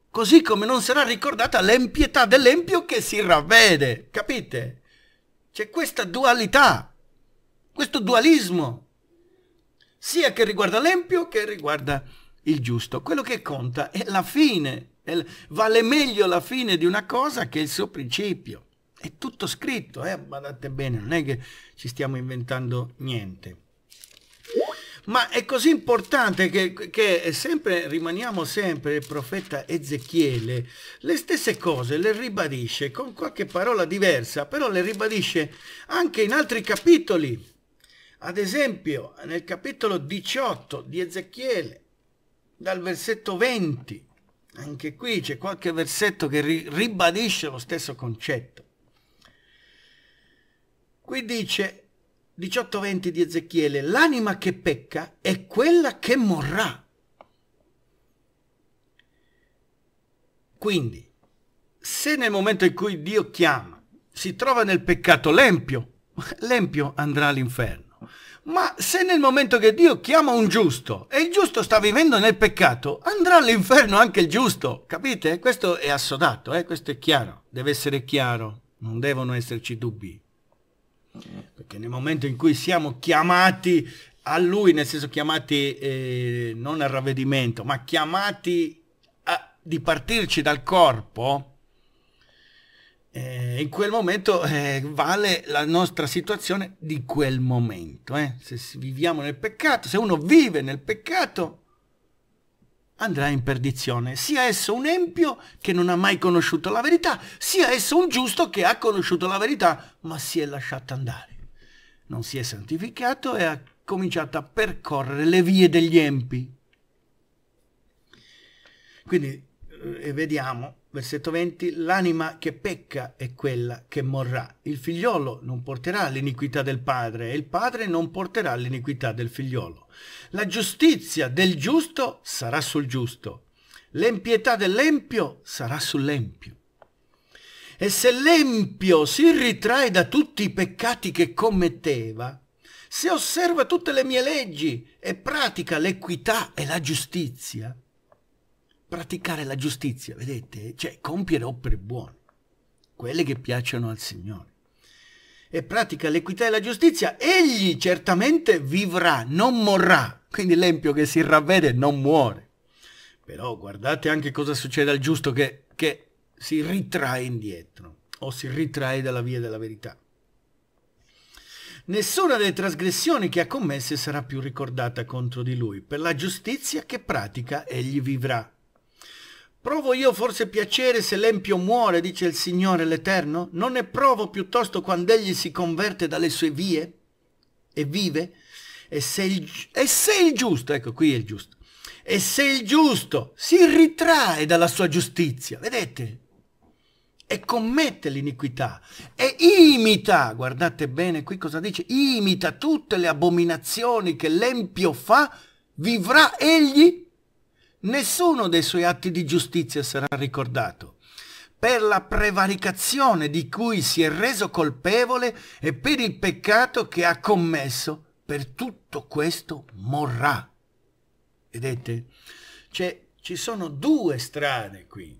così come non sarà ricordata l'empietà dell'empio che si ravvede, capite? C'è questa dualità, questo dualismo, sia che riguarda l'empio che riguarda il giusto. Quello che conta è la fine, è la... vale meglio la fine di una cosa che il suo principio. È tutto scritto, eh? guardate bene, non è che ci stiamo inventando niente. Ma è così importante che, che sempre, rimaniamo sempre il profeta Ezechiele, le stesse cose le ribadisce con qualche parola diversa, però le ribadisce anche in altri capitoli. Ad esempio nel capitolo 18 di Ezechiele, dal versetto 20, anche qui c'è qualche versetto che ri ribadisce lo stesso concetto. Qui dice, 18-20 di Ezechiele, l'anima che pecca è quella che morrà. Quindi, se nel momento in cui Dio chiama si trova nel peccato l'empio, l'empio andrà all'inferno. Ma se nel momento che Dio chiama un giusto e il giusto sta vivendo nel peccato, andrà all'inferno anche il giusto, capite? Questo è assodato, eh? questo è chiaro, deve essere chiaro, non devono esserci dubbi. Perché nel momento in cui siamo chiamati a lui, nel senso chiamati eh, non al ravvedimento, ma chiamati a di partirci dal corpo, eh, in quel momento eh, vale la nostra situazione di quel momento. Eh. Se viviamo nel peccato, se uno vive nel peccato, andrà in perdizione, sia esso un empio che non ha mai conosciuto la verità, sia esso un giusto che ha conosciuto la verità, ma si è lasciato andare. Non si è santificato e ha cominciato a percorrere le vie degli empi. Quindi eh, e vediamo, versetto 20, l'anima che pecca è quella che morrà. Il figliolo non porterà l'iniquità del padre e il padre non porterà l'iniquità del figliolo. La giustizia del giusto sarà sul giusto, l'empietà dell'empio sarà sull'empio. E se l'empio si ritrae da tutti i peccati che commetteva, se osserva tutte le mie leggi e pratica l'equità e la giustizia, praticare la giustizia, vedete? Cioè compiere opere buone, quelle che piacciono al Signore. E pratica l'equità e la giustizia, egli certamente vivrà, non morrà. Quindi l'empio che si ravvede non muore. Però guardate anche cosa succede al giusto che, che si ritrae indietro o si ritrae dalla via della verità. Nessuna delle trasgressioni che ha commesse sarà più ricordata contro di lui. Per la giustizia che pratica egli vivrà. Provo io forse piacere se l'empio muore, dice il Signore l'Eterno? Non ne provo piuttosto quando egli si converte dalle sue vie e vive? E se il, e se il giusto, ecco qui è il giusto, e se il giusto si ritrae dalla sua giustizia, vedete, e commette l'iniquità, e imita, guardate bene qui cosa dice, imita tutte le abominazioni che l'empio fa, vivrà egli Nessuno dei suoi atti di giustizia sarà ricordato per la prevaricazione di cui si è reso colpevole e per il peccato che ha commesso, per tutto questo morrà. Vedete? Cioè, ci sono due strade qui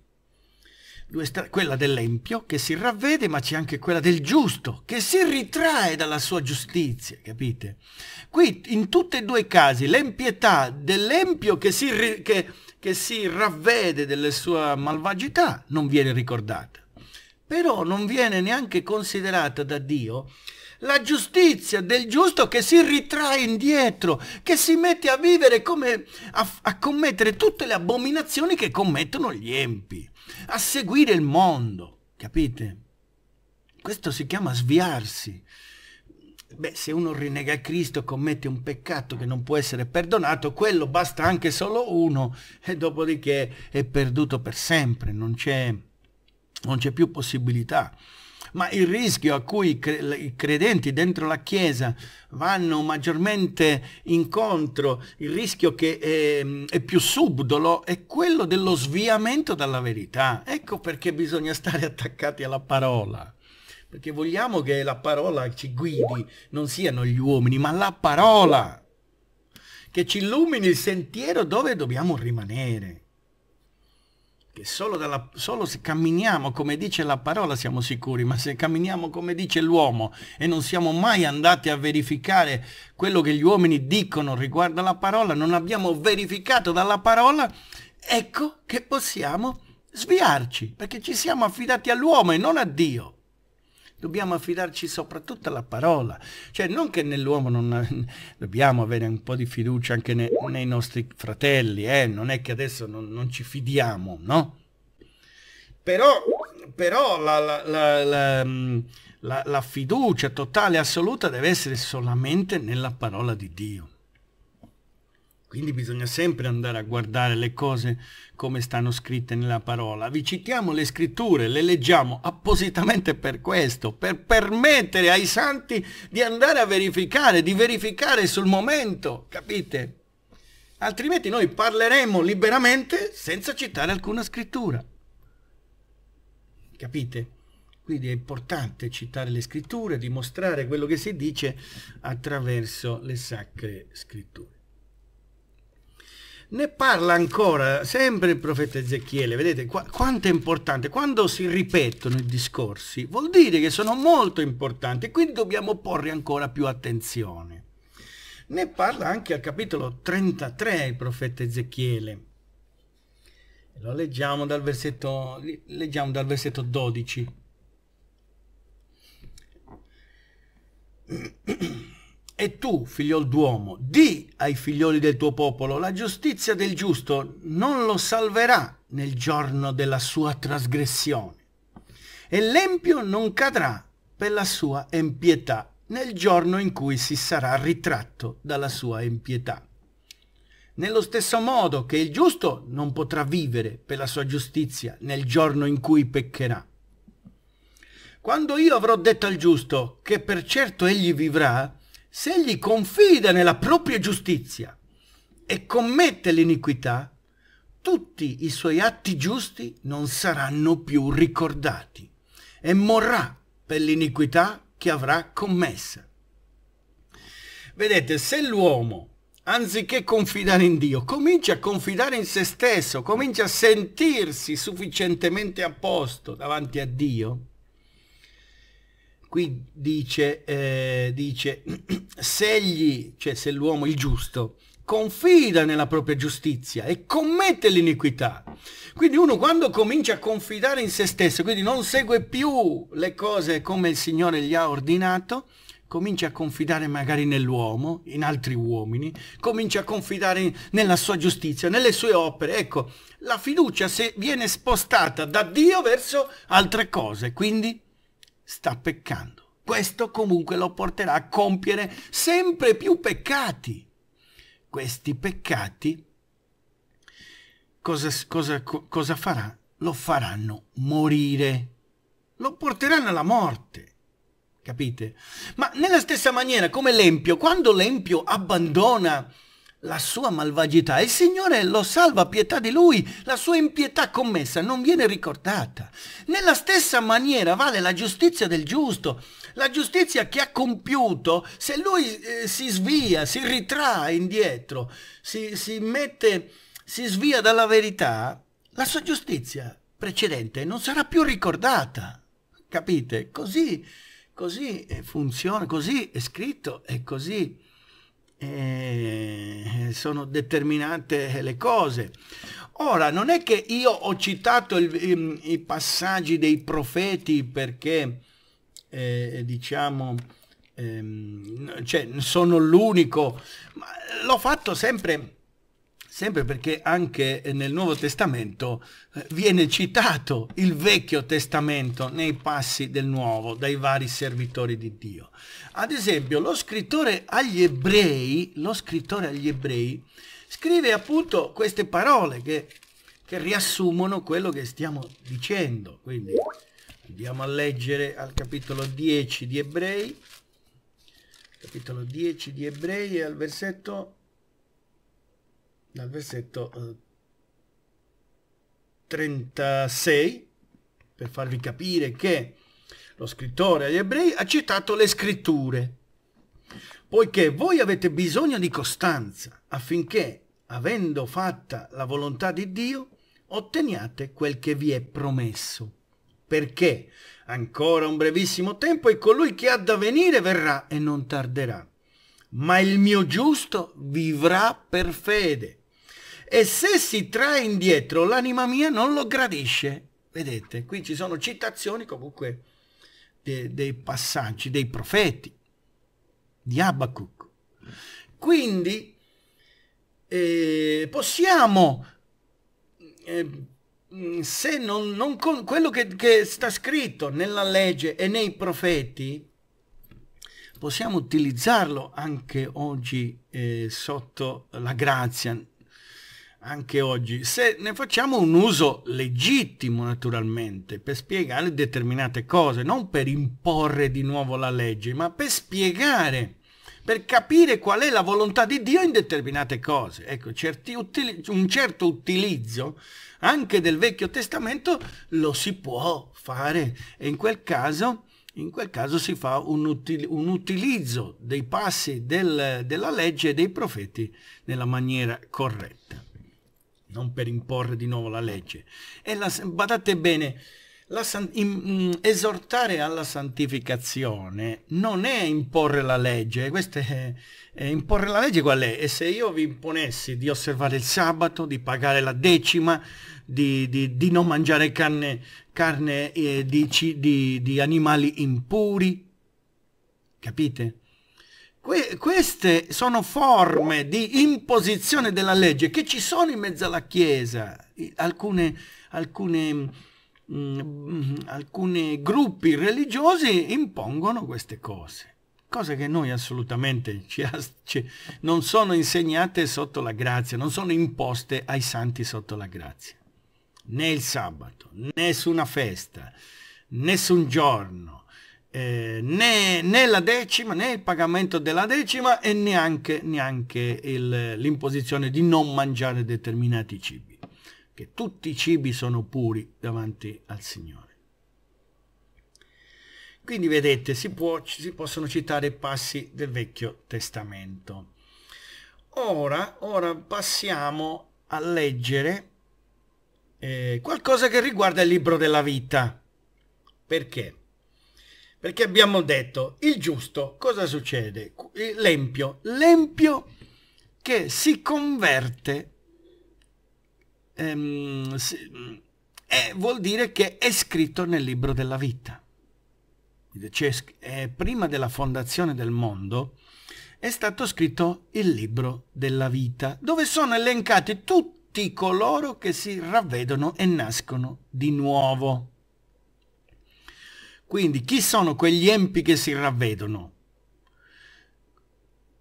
quella dell'empio che si ravvede, ma c'è anche quella del giusto che si ritrae dalla sua giustizia, capite? Qui in tutti e due i casi l'empietà dell'empio che si, che, che si ravvede della sua malvagità non viene ricordata, però non viene neanche considerata da Dio la giustizia del giusto che si ritrae indietro, che si mette a vivere come a, a commettere tutte le abominazioni che commettono gli empi, a seguire il mondo, capite? Questo si chiama sviarsi. Beh, se uno rinega Cristo, commette un peccato che non può essere perdonato, quello basta anche solo uno e dopodiché è perduto per sempre, non c'è, più possibilità ma il rischio a cui i credenti dentro la Chiesa vanno maggiormente incontro, il rischio che è, ehm, è, più subdolo è quello dello sviamento dalla verità. Ecco perché bisogna stare attaccati alla parola. Perché vogliamo che la parola ci guidi, non siano gli uomini, ma la parola che ci illumini il sentiero dove dobbiamo rimanere che solo, dalla, solo se camminiamo come dice la parola siamo sicuri, ma se camminiamo come dice l'uomo e non siamo mai andati a verificare quello che gli uomini dicono riguardo alla parola, non abbiamo verificato dalla parola, ecco che possiamo sviarci, perché ci siamo affidati all'uomo e non a Dio. Dobbiamo affidarci soprattutto alla parola, cioè non che nell'uomo non... dobbiamo avere un po' di fiducia anche nei, nei nostri fratelli, eh? non è che adesso non, non ci fidiamo, no? Però, però la, la, la, la, mm, fiducia totale e assoluta deve essere solamente nella parola di Dio. Quindi bisogna sempre andare a guardare le cose come stanno scritte nella parola. Vi citiamo le scritture, le leggiamo appositamente per questo, per permettere ai santi di andare a verificare, di verificare sul momento, capite? Altrimenti noi parleremo liberamente senza citare alcuna scrittura. Capite? Quindi è importante citare le scritture, dimostrare quello che si dice attraverso le sacre scritture ne parla ancora sempre il profeta Ezechiele, vedete qua, quanto è importante, quando si ripetono i discorsi vuol dire che sono molto importanti e quindi dobbiamo porre ancora più attenzione. Ne parla anche al capitolo 33 il profeta Ezechiele. Lo leggiamo dal versetto, leggiamo dal versetto 12. E tu, figliol d'uomo, di ai figlioli del tuo popolo, la giustizia del giusto non lo salverà nel giorno della sua trasgressione. E l'empio non cadrà per la sua impietà nel giorno in cui si sarà ritratto dalla sua impietà. Nello stesso modo che il giusto non potrà vivere per la sua giustizia nel giorno in cui peccherà. Quando io avrò detto al giusto che per certo egli vivrà, se egli confida nella propria giustizia e commette l'iniquità, tutti i suoi atti giusti non saranno più ricordati e morrà per l'iniquità che avrà commessa. Vedete, se l'uomo, anziché confidare in Dio, comincia a confidare in se stesso, comincia a sentirsi sufficientemente a posto davanti a Dio, qui dice, eh, dice se egli, cioè se l'uomo, il giusto, confida nella propria giustizia e commette l'iniquità. Quindi uno quando comincia a confidare in se stesso, quindi non segue più le cose come il Signore gli ha ordinato, comincia a confidare magari nell'uomo, in altri uomini, comincia a confidare nella sua giustizia, nelle sue opere. Ecco, la fiducia se viene spostata da Dio verso altre cose, quindi sta peccando. Questo comunque lo porterà a compiere sempre più peccati. Questi peccati cosa, cosa, cosa farà? Lo faranno morire. Lo porteranno alla morte. Capite? Ma nella stessa maniera, come l'empio, quando l'empio abbandona la sua malvagità. Il Signore lo salva, a pietà di lui, la sua impietà commessa non viene ricordata. Nella stessa maniera vale la giustizia del giusto. La giustizia che ha compiuto, se lui eh, si svia, si ritrae indietro, si, si mette, si svia dalla verità, la sua giustizia precedente non sarà più ricordata. Capite? Così, così eh, funziona, così è scritto e così eh, sono determinate le cose. Ora, non è che io ho citato il, i, i, passaggi dei profeti perché, eh, diciamo, ehm, cioè, sono l'unico, l'ho fatto sempre sempre perché anche nel Nuovo Testamento eh, viene citato il Vecchio Testamento nei passi del Nuovo dai vari servitori di Dio. Ad esempio, lo scrittore agli ebrei, lo scrittore agli ebrei scrive appunto queste parole che, che riassumono quello che stiamo dicendo. Quindi andiamo a leggere al capitolo 10 di Ebrei, capitolo 10 di Ebrei e al versetto dal versetto 36 eh, per farvi capire che lo scrittore agli ebrei ha citato le scritture poiché voi avete bisogno di costanza affinché avendo fatta la volontà di Dio otteniate quel che vi è promesso perché ancora un brevissimo tempo e colui che ha da venire verrà e non tarderà ma il mio giusto vivrà per fede e se si trae indietro l'anima mia non lo gradisce. Vedete, qui ci sono citazioni comunque de, dei passaggi, dei profeti, di Abacuc. Quindi eh, possiamo, eh, mm, se non, non con, quello che, che sta scritto nella legge e nei profeti, possiamo utilizzarlo anche oggi eh, sotto la grazia anche oggi, se ne facciamo un uso legittimo naturalmente, per spiegare determinate cose, non per imporre di nuovo la legge, ma per spiegare, per capire qual è la volontà di Dio in determinate cose. Ecco, certi utili- un certo utilizzo anche del Vecchio Testamento lo si può fare e in quel caso... In quel caso si fa un, util un utilizzo dei passi del, della legge e dei profeti nella maniera corretta non per imporre di nuovo la legge. E la, badate bene, la, in, mm, esortare alla santificazione non è imporre la legge, è, è imporre la legge qual è? E se io vi imponessi di osservare il sabato, di pagare la decima, di, di, di non mangiare carne, carne eh, di, di animali impuri, capite? Que queste sono forme di imposizione della legge che ci sono in mezzo alla Chiesa, alcune, alcune, mh, mm, alcuni gruppi religiosi impongono queste cose, cose che noi assolutamente ci, ci, non sono insegnate sotto la grazia, non sono imposte ai santi sotto la grazia, né il sabato, nessuna festa, nessun giorno, eh, né, né, la decima, né il pagamento della decima e neanche, neanche il, l'imposizione di non mangiare determinati cibi, che tutti i cibi sono puri davanti al Signore. Quindi vedete, si, può, si possono citare passi del Vecchio Testamento. Ora, ora passiamo a leggere eh, qualcosa che riguarda il libro della vita. Perché? Perché abbiamo detto, il giusto, cosa succede? Eh, l'empio, l'empio che si converte, ehm, si, eh, vuol dire che è scritto nel libro della vita. Eh, prima della fondazione del mondo è stato scritto il libro della vita, dove sono elencati tutti coloro che si ravvedono e nascono di nuovo. Quindi chi sono quegli empi che si ravvedono?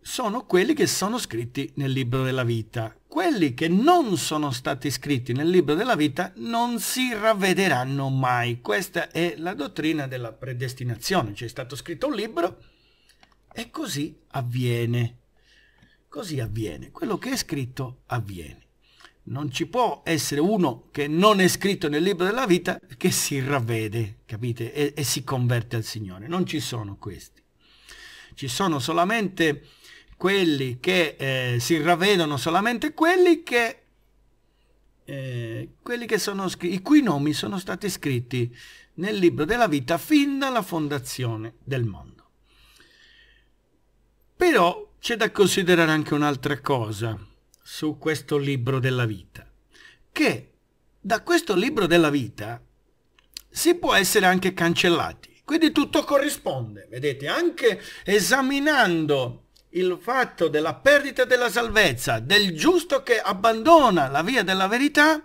Sono quelli che sono scritti nel libro della vita. Quelli che non sono stati scritti nel libro della vita non si ravvederanno mai. Questa è la dottrina della predestinazione. C'è stato scritto un libro e così avviene. Così avviene. Quello che è scritto avviene non ci può essere uno che non è scritto nel libro della vita che si ravvede, capite, e, e si converte al Signore. Non ci sono questi. Ci sono solamente quelli che eh, si ravvedono, solamente quelli che, eh, quelli che sono scritti, i cui nomi sono stati scritti nel libro della vita fin dalla fondazione del mondo. Però c'è da considerare anche un'altra cosa su questo libro della vita, che da questo libro della vita si può essere anche cancellati. Quindi tutto corrisponde, vedete, anche esaminando il fatto della perdita della salvezza, del giusto che abbandona la via della verità,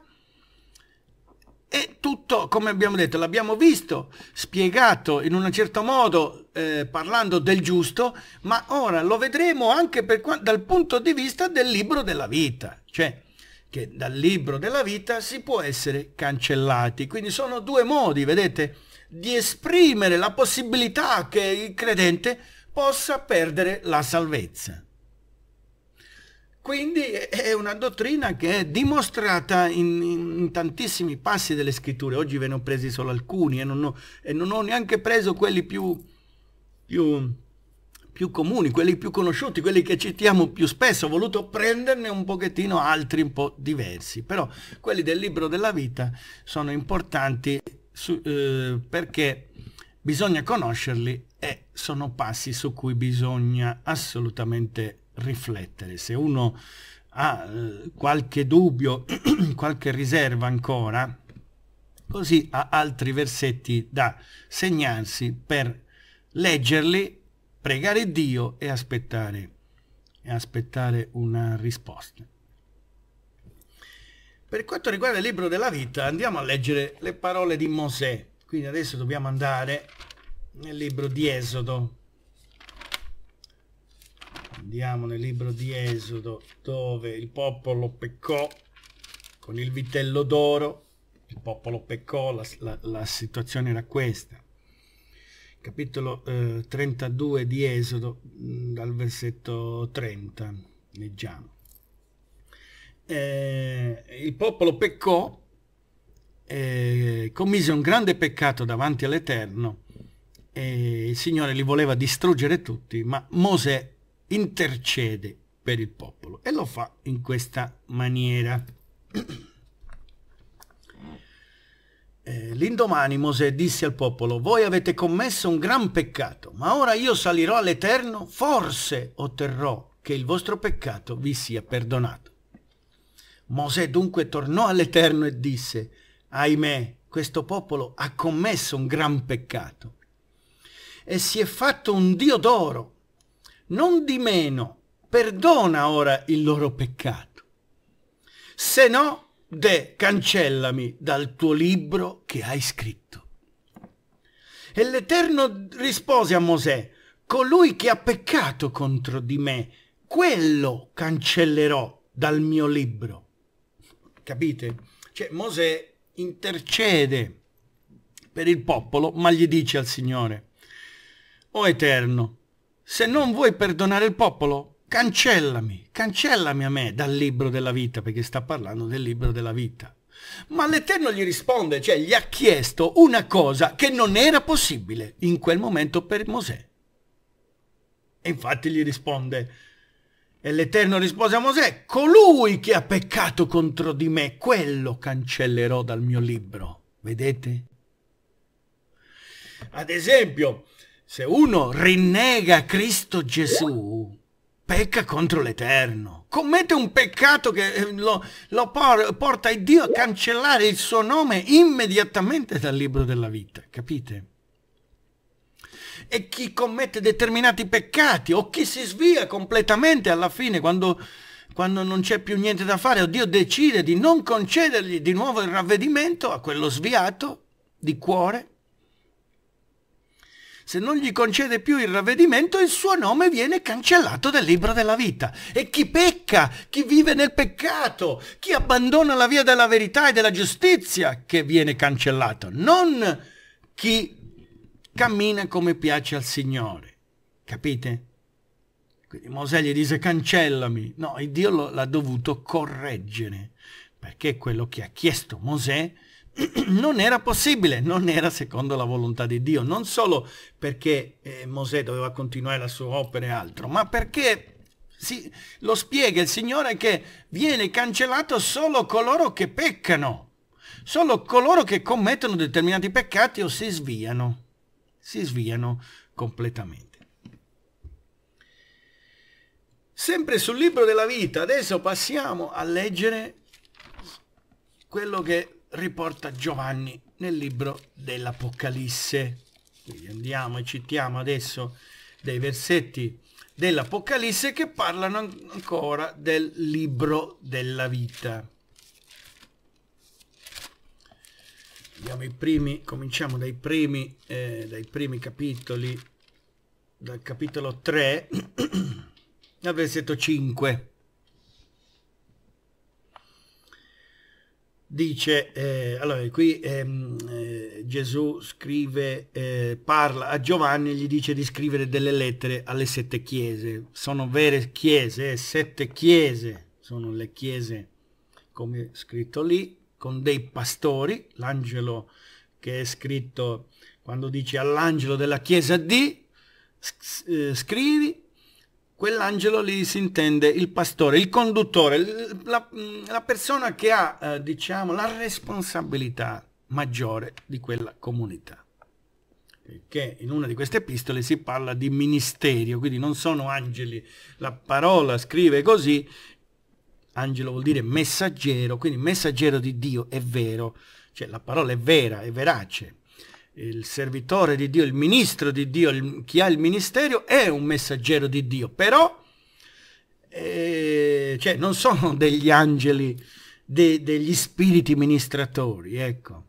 è tutto, come abbiamo detto, l'abbiamo visto, spiegato in un certo modo eh, parlando del giusto, ma ora lo vedremo anche per, dal punto di vista del libro della vita, cioè che dal libro della vita si può essere cancellati. Quindi sono due modi, vedete, di esprimere la possibilità che il credente possa perdere la salvezza. Quindi è una dottrina che è dimostrata in, in, tantissimi passi delle scritture. Oggi ve ne ho presi solo alcuni e non ho, e non ho neanche preso quelli più, più, più comuni, quelli più conosciuti, quelli che citiamo più spesso, ho voluto prenderne un pochettino altri un po' diversi, però quelli del libro della vita sono importanti su, eh, perché bisogna conoscerli e sono passi su cui bisogna assolutamente riflettere. Se uno ha eh, qualche dubbio, qualche riserva ancora, così ha altri versetti da segnarsi per leggerli, pregare Dio e aspettare, e aspettare una risposta. Per quanto riguarda il libro della vita, andiamo a leggere le parole di Mosè. Quindi adesso dobbiamo andare nel libro di Esodo. Andiamo nel libro di Esodo, dove il popolo peccò con il vitello d'oro. Il popolo peccò, la, la, la situazione era questa capitolo eh, 32 di Esodo, mm, dal versetto 30, leggiamo. Eh, il popolo peccò, eh, commise un grande peccato davanti all'Eterno, e il Signore li voleva distruggere tutti, ma Mosè intercede per il popolo e lo fa in questa maniera. Eh, l'indomani Mosè disse al popolo, voi avete commesso un gran peccato, ma ora io salirò all'Eterno, forse otterrò che il vostro peccato vi sia perdonato. Mosè dunque tornò all'Eterno e disse, ahimè, questo popolo ha commesso un gran peccato e si è fatto un Dio d'oro. Non di meno, perdona ora il loro peccato. Se no, de cancellami dal tuo libro che hai scritto. E l'Eterno rispose a Mosè, colui che ha peccato contro di me, quello cancellerò dal mio libro. Capite? Cioè Mosè intercede per il popolo, ma gli dice al Signore, o Eterno, se non vuoi perdonare il popolo, cancellami, cancellami a me dal libro della vita, perché sta parlando del libro della vita. Ma l'Eterno gli risponde, cioè gli ha chiesto una cosa che non era possibile in quel momento per Mosè. E infatti gli risponde, e l'Eterno rispose a Mosè, colui che ha peccato contro di me, quello cancellerò dal mio libro. Vedete? Ad esempio, se uno rinnega Cristo Gesù, pecca contro l'Eterno, commette un peccato che eh, lo, lo por, porta il Dio a cancellare il suo nome immediatamente dal libro della vita, capite? E chi commette determinati peccati o chi si svia completamente alla fine quando, quando non c'è più niente da fare o Dio decide di non concedergli di nuovo il ravvedimento a quello sviato di cuore, se non gli concede più il ravvedimento, il suo nome viene cancellato dal libro della vita. E chi pecca, chi vive nel peccato, chi abbandona la via della verità e della giustizia, che viene cancellato, non chi cammina come piace al Signore. Capite? Quindi Mosè gli dice cancellami. No, il Dio l'ha dovuto correggere, perché quello che ha chiesto Mosè non era possibile, non era secondo la volontà di Dio, non solo perché eh, Mosè doveva continuare la sua opera e altro, ma perché si, lo spiega il Signore che viene cancellato solo coloro che peccano, solo coloro che commettono determinati peccati o si sviano, si sviano completamente. Sempre sul libro della vita, adesso passiamo a leggere quello che riporta Giovanni nel libro dell'Apocalisse. Quindi andiamo e citiamo adesso dei versetti dell'Apocalisse che parlano ancora del libro della vita. Andiamo i primi, cominciamo dai primi, eh, dai primi capitoli, dal capitolo 3 al versetto 5. dice, eh, allora qui ehm, eh, Gesù scrive, eh, parla a Giovanni e gli dice di scrivere delle lettere alle sette chiese. Sono vere chiese, eh? sette chiese sono le chiese, come scritto lì, con dei pastori, l'angelo che è scritto quando dice all'angelo della chiesa di, eh, scrivi quell'angelo lì si intende il pastore, il conduttore, la, mm, la persona che ha, eh, diciamo, la responsabilità maggiore di quella comunità. Che in una di queste epistole si parla di ministerio, quindi non sono angeli, la parola scrive così, angelo vuol dire messaggero, quindi messaggero di Dio è vero, cioè la parola è vera, è verace, il servitore di Dio, il ministro di Dio, il, chi ha il ministero è un messaggero di Dio, però eh, cioè, non sono degli angeli, de, degli spiriti ministratori, ecco,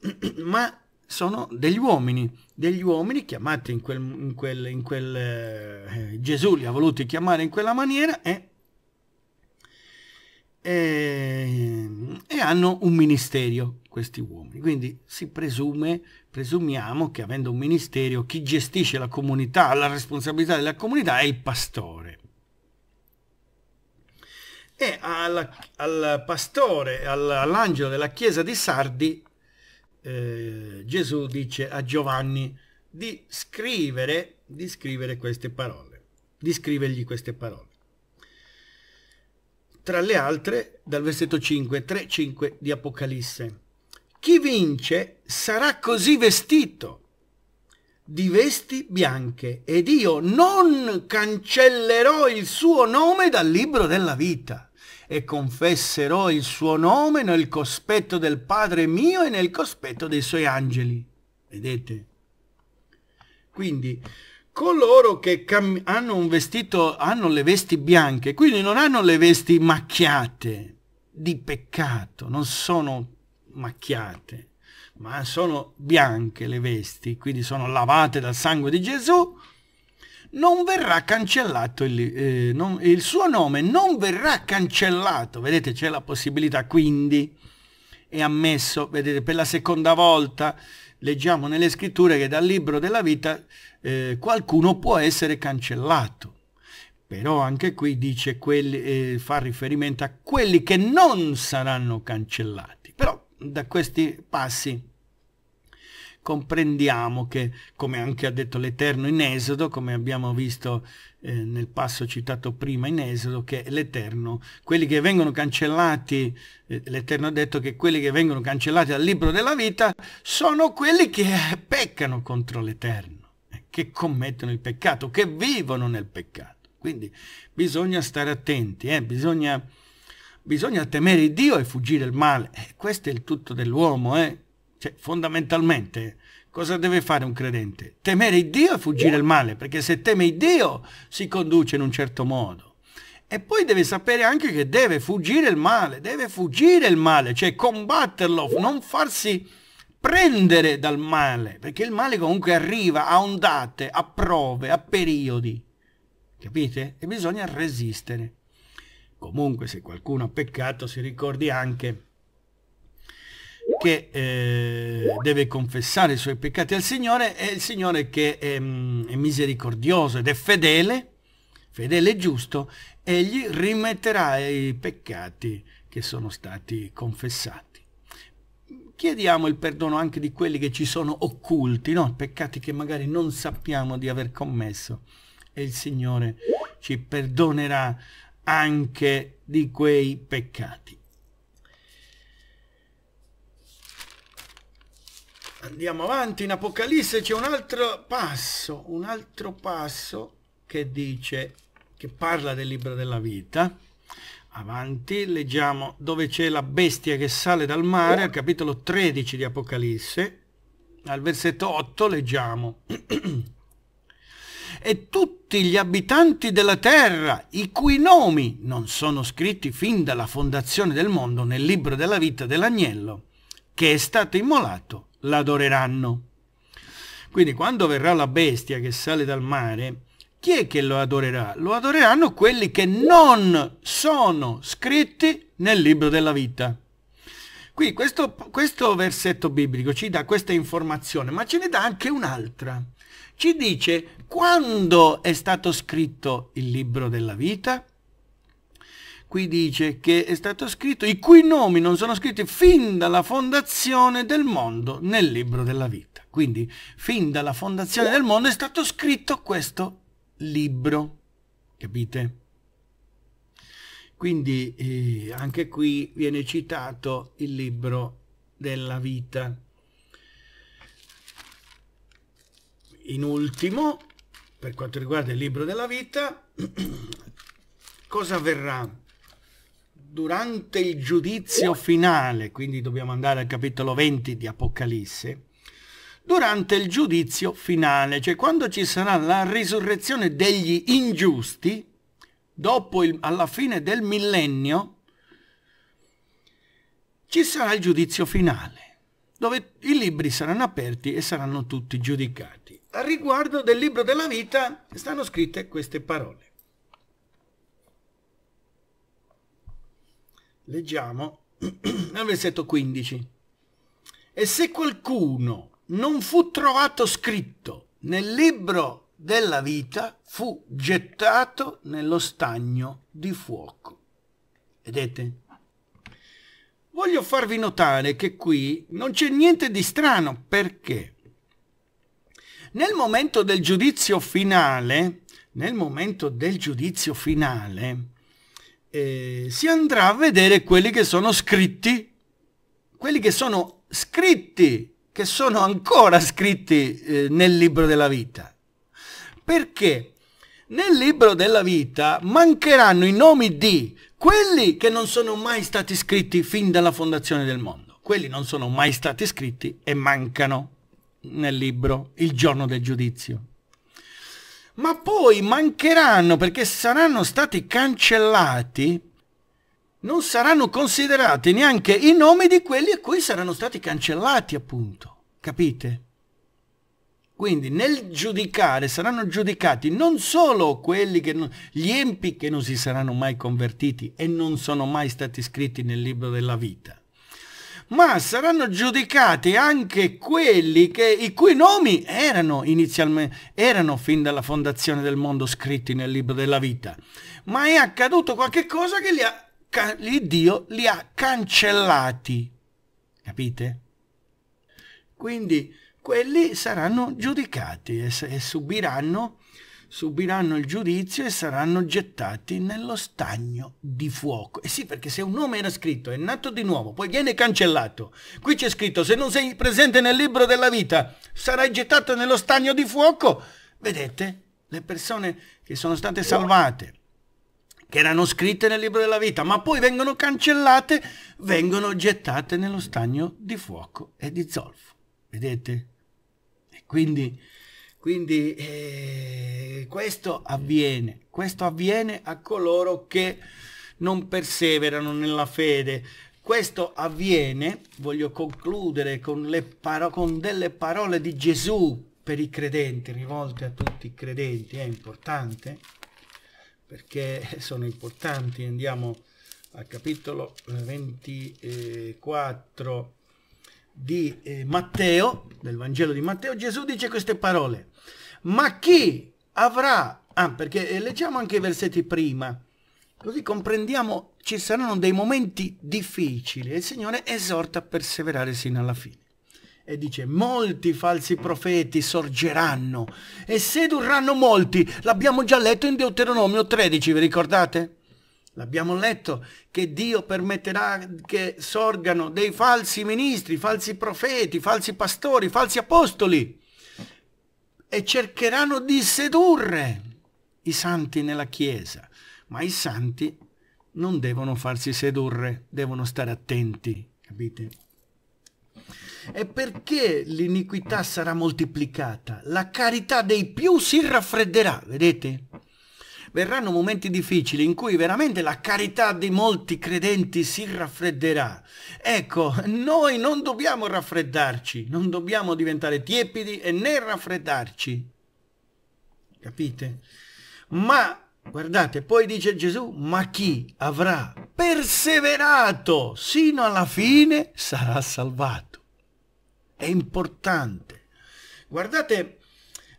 eh, ma sono degli uomini, degli uomini chiamati in quel, in quel, in quel eh, Gesù li ha voluti chiamare in quella maniera eh, eh e hanno un ministerio, questi uomini. Quindi si presume, presumiamo che avendo un ministero, chi gestisce la comunità, la responsabilità della comunità è il pastore. E alla, al pastore, all'angelo della chiesa di Sardi, eh, Gesù dice a Giovanni di scrivere, di scrivere queste parole, di scrivergli queste parole tra le altre dal versetto 5, 3, 5 di Apocalisse. Chi vince sarà così vestito di vesti bianche ed io non cancellerò il suo nome dal libro della vita e confesserò il suo nome nel cospetto del Padre mio e nel cospetto dei suoi angeli. Vedete? Quindi coloro che hanno un vestito, hanno le vesti bianche, quindi non hanno le vesti macchiate di peccato, non sono macchiate, ma sono bianche le vesti, quindi sono lavate dal sangue di Gesù, non verrà cancellato il, eh, non, il suo nome, non verrà cancellato, vedete c'è la possibilità quindi, è ammesso, vedete per la seconda volta, leggiamo nelle scritture che dal libro della vita eh, qualcuno può essere cancellato. Però anche qui dice quelli, eh, fa riferimento a quelli che non saranno cancellati da questi passi comprendiamo che, come anche ha detto l'Eterno in Esodo, come abbiamo visto eh, nel passo citato prima in Esodo, che l'Eterno, quelli che vengono cancellati, eh, l'Eterno ha detto che quelli che vengono cancellati dal libro della vita sono quelli che peccano contro l'Eterno, eh, che commettono il peccato, che vivono nel peccato. Quindi bisogna stare attenti, eh, bisogna bisogna temere Dio e fuggire il male. Eh, questo è il tutto dell'uomo, eh? Cioè, fondamentalmente, cosa deve fare un credente? Temere Dio e fuggire il male, perché se teme Dio si conduce in un certo modo. E poi deve sapere anche che deve fuggire il male, deve fuggire il male, cioè combatterlo, non farsi prendere dal male, perché il male comunque arriva a ondate, a prove, a periodi, capite? E bisogna resistere comunque se qualcuno ha peccato si ricordi anche che eh, deve confessare i suoi peccati al Signore e il Signore che è, ehm, è, misericordioso ed è fedele, fedele e giusto, egli rimetterà i peccati che sono stati confessati. Chiediamo il perdono anche di quelli che ci sono occulti, no? peccati che magari non sappiamo di aver commesso e il Signore ci perdonerà anche di quei peccati. Andiamo avanti, in Apocalisse c'è un altro passo, un altro passo che dice, che parla del libro della vita. Avanti, leggiamo dove c'è la bestia che sale dal mare, al capitolo 13 di Apocalisse, al versetto 8 leggiamo. e tutti gli abitanti della terra, i cui nomi non sono scritti fin dalla fondazione del mondo nel libro della vita dell'agnello, che è stato immolato, l'adoreranno. Quindi quando verrà la bestia che sale dal mare, chi è che lo adorerà? Lo adoreranno quelli che non sono scritti nel libro della vita. Qui questo, questo, versetto biblico ci dà questa informazione, ma ce ne dà anche un'altra. Ci dice quando è stato scritto il libro della vita? Qui dice che è stato scritto, i cui nomi non sono scritti fin dalla fondazione del mondo nel libro della vita. Quindi fin dalla fondazione del mondo è stato scritto questo libro. Capite? Quindi eh, anche qui viene citato il libro della vita. In ultimo, per quanto riguarda il libro della vita, cosa avverrà? Durante il giudizio finale, quindi dobbiamo andare al capitolo 20 di Apocalisse, durante il giudizio finale, cioè quando ci sarà la risurrezione degli ingiusti, dopo il, alla fine del millennio, ci sarà il giudizio finale, dove i libri saranno aperti e saranno tutti giudicati a riguardo del libro della vita stanno scritte queste parole. Leggiamo al versetto 15. E se qualcuno non fu trovato scritto nel libro della vita, fu gettato nello stagno di fuoco. Vedete? Voglio farvi notare che qui non c'è niente di strano perché nel momento del giudizio finale, nel momento del giudizio finale, eh, si andrà a vedere quelli che sono scritti, quelli che sono scritti, che sono ancora scritti eh, nel libro della vita. Perché nel libro della vita mancheranno i nomi di quelli che non sono mai stati scritti fin dalla fondazione del mondo. Quelli non sono mai stati scritti e mancano nel libro il giorno del giudizio. Ma poi mancheranno perché saranno stati cancellati, non saranno considerati neanche i nomi di quelli a cui saranno stati cancellati, appunto. Capite? Quindi nel giudicare saranno giudicati non solo quelli che non, gli empi che non si saranno mai convertiti e non sono mai stati scritti nel libro della vita, ma saranno giudicati anche quelli che, i cui nomi erano inizialmente, erano fin dalla fondazione del mondo scritti nel libro della vita, ma è accaduto qualcosa che li ha, li Dio li ha cancellati. Capite? Quindi quelli saranno giudicati e, e subiranno subiranno il giudizio e saranno gettati nello stagno di fuoco. E eh sì, perché se un nome era scritto, è nato di nuovo, poi viene cancellato. Qui c'è scritto, se non sei presente nel libro della vita, sarai gettato nello stagno di fuoco. Vedete, le persone che sono state salvate, che erano scritte nel libro della vita, ma poi vengono cancellate, vengono gettate nello stagno di fuoco e di zolfo. Vedete? E quindi quindi eh, questo avviene, questo avviene a coloro che non perseverano nella fede. Questo avviene, voglio concludere con, con delle parole di Gesù per i credenti, rivolte a tutti i credenti, è importante, perché sono importanti. Andiamo al capitolo 24 di eh, Matteo, del Vangelo di Matteo, Gesù dice queste parole. Ma chi avrà... Ah, perché eh, leggiamo anche i versetti prima, così comprendiamo ci saranno dei momenti difficili e il Signore esorta a perseverare sino alla fine. E dice, molti falsi profeti sorgeranno e sedurranno molti. L'abbiamo già letto in Deuteronomio 13, vi ricordate? L'abbiamo letto che Dio permetterà che sorgano dei falsi ministri, falsi profeti, falsi pastori, falsi apostoli e cercheranno di sedurre i santi nella Chiesa. Ma i santi non devono farsi sedurre, devono stare attenti, capite? E perché l'iniquità sarà moltiplicata? La carità dei più si raffredderà, vedete? verranno momenti difficili in cui veramente la carità di molti credenti si raffredderà. Ecco, noi non dobbiamo raffreddarci, non dobbiamo diventare tiepidi e né raffreddarci. Capite? Ma Guardate, poi dice Gesù, ma chi avrà perseverato sino alla fine sarà salvato. È importante. Guardate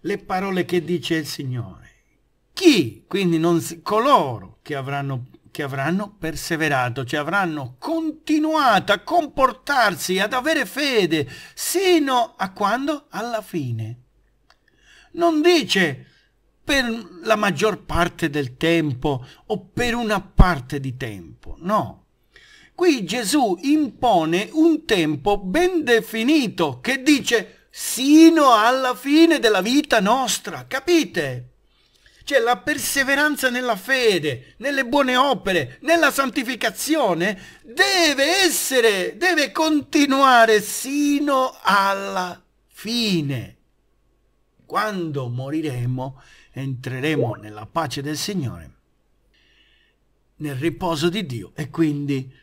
le parole che dice il Signore chi, quindi non, coloro che avranno, che avranno perseverato, cioè avranno continuato a comportarsi, ad avere fede, sino a quando? Alla fine. Non dice per la maggior parte del tempo o per una parte di tempo, no. Qui Gesù impone un tempo ben definito che dice sino alla fine della vita nostra, capite? Cioè la perseveranza nella fede, nelle buone opere, nella santificazione deve essere, deve continuare sino alla fine. Quando moriremo entreremo nella pace del Signore, nel riposo di Dio e quindi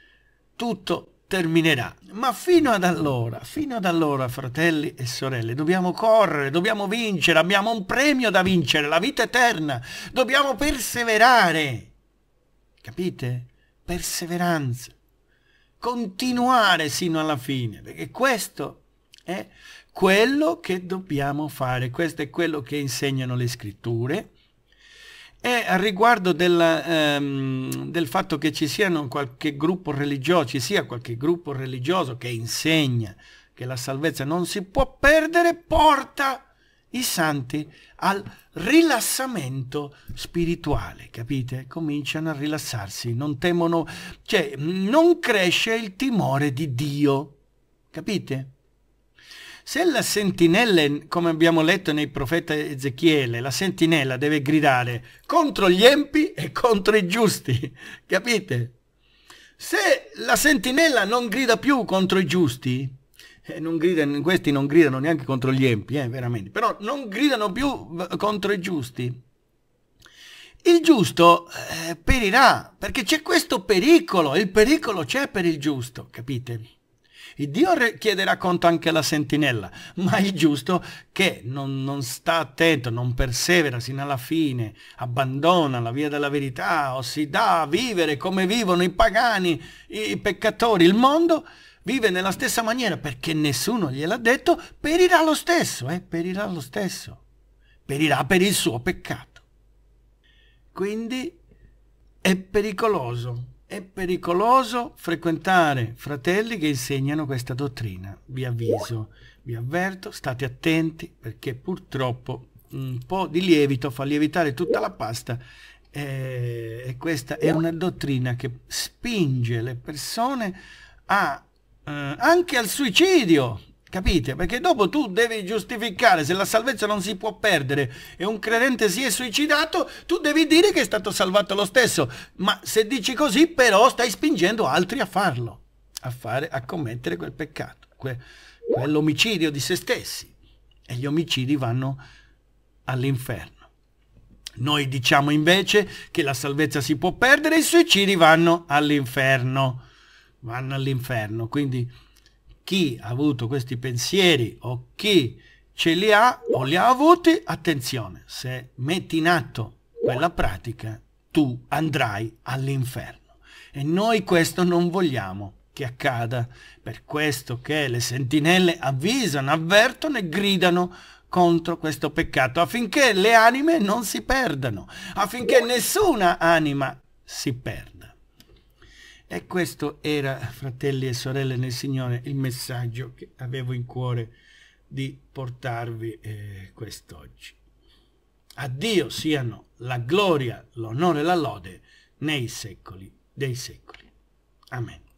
tutto terminerà. Ma fino ad allora, fino ad allora, fratelli e sorelle, dobbiamo correre, dobbiamo vincere, abbiamo un premio da vincere, la vita eterna, dobbiamo perseverare. Capite? Perseveranza. Continuare sino alla fine, perché questo è quello che dobbiamo fare, questo è quello che insegnano le scritture è a riguardo del, ehm, del fatto che ci siano qualche gruppo religioso, ci sia qualche gruppo religioso che insegna che la salvezza non si può perdere, porta i santi al rilassamento spirituale, capite? Cominciano a rilassarsi, non temono, cioè non cresce il timore di Dio, capite? Se la sentinella, come abbiamo letto nei profeti Ezechiele, la sentinella deve gridare contro gli empi e contro i giusti, capite? Se la sentinella non grida più contro i giusti, eh, non gridano, questi non gridano neanche contro gli empi, eh, veramente, però non gridano più contro i giusti. Il giusto eh, perirà, perché c'è questo pericolo, il pericolo c'è per il giusto, capite? Il Dio chiederà conto anche alla sentinella, ma è giusto che non, non sta attento, non persevera sino alla fine, abbandona la via della verità o si dà a vivere come vivono i pagani, i peccatori, il mondo, vive nella stessa maniera perché nessuno gliel'ha detto, perirà lo stesso, eh, perirà lo stesso, perirà per il suo peccato. Quindi è pericoloso è pericoloso frequentare fratelli che insegnano questa dottrina. Vi avviso, vi avverto, state attenti perché purtroppo un po' di lievito fa lievitare tutta la pasta eh, e questa è una dottrina che spinge le persone a, eh, anche al suicidio, Capite? Perché dopo tu devi giustificare se la salvezza non si può perdere e un credente si è suicidato, tu devi dire che è stato salvato lo stesso. Ma se dici così, però stai spingendo altri a farlo, a, fare, a commettere quel peccato, que, quell'omicidio di se stessi. E gli omicidi vanno all'inferno. Noi diciamo invece che la salvezza si può perdere e i suicidi vanno all'inferno. Vanno all'inferno. Quindi chi ha avuto questi pensieri o chi ce li ha o li ha avuti, attenzione, se metti in atto quella pratica, tu andrai all'inferno. E noi questo non vogliamo che accada, per questo che le sentinelle avvisano, avvertono e gridano contro questo peccato, affinché le anime non si perdano, affinché nessuna anima si perda. E questo era, fratelli e sorelle nel Signore, il messaggio che avevo in cuore di portarvi eh, quest'oggi. A Dio siano la gloria, l'onore e la lode nei secoli dei secoli. Amen.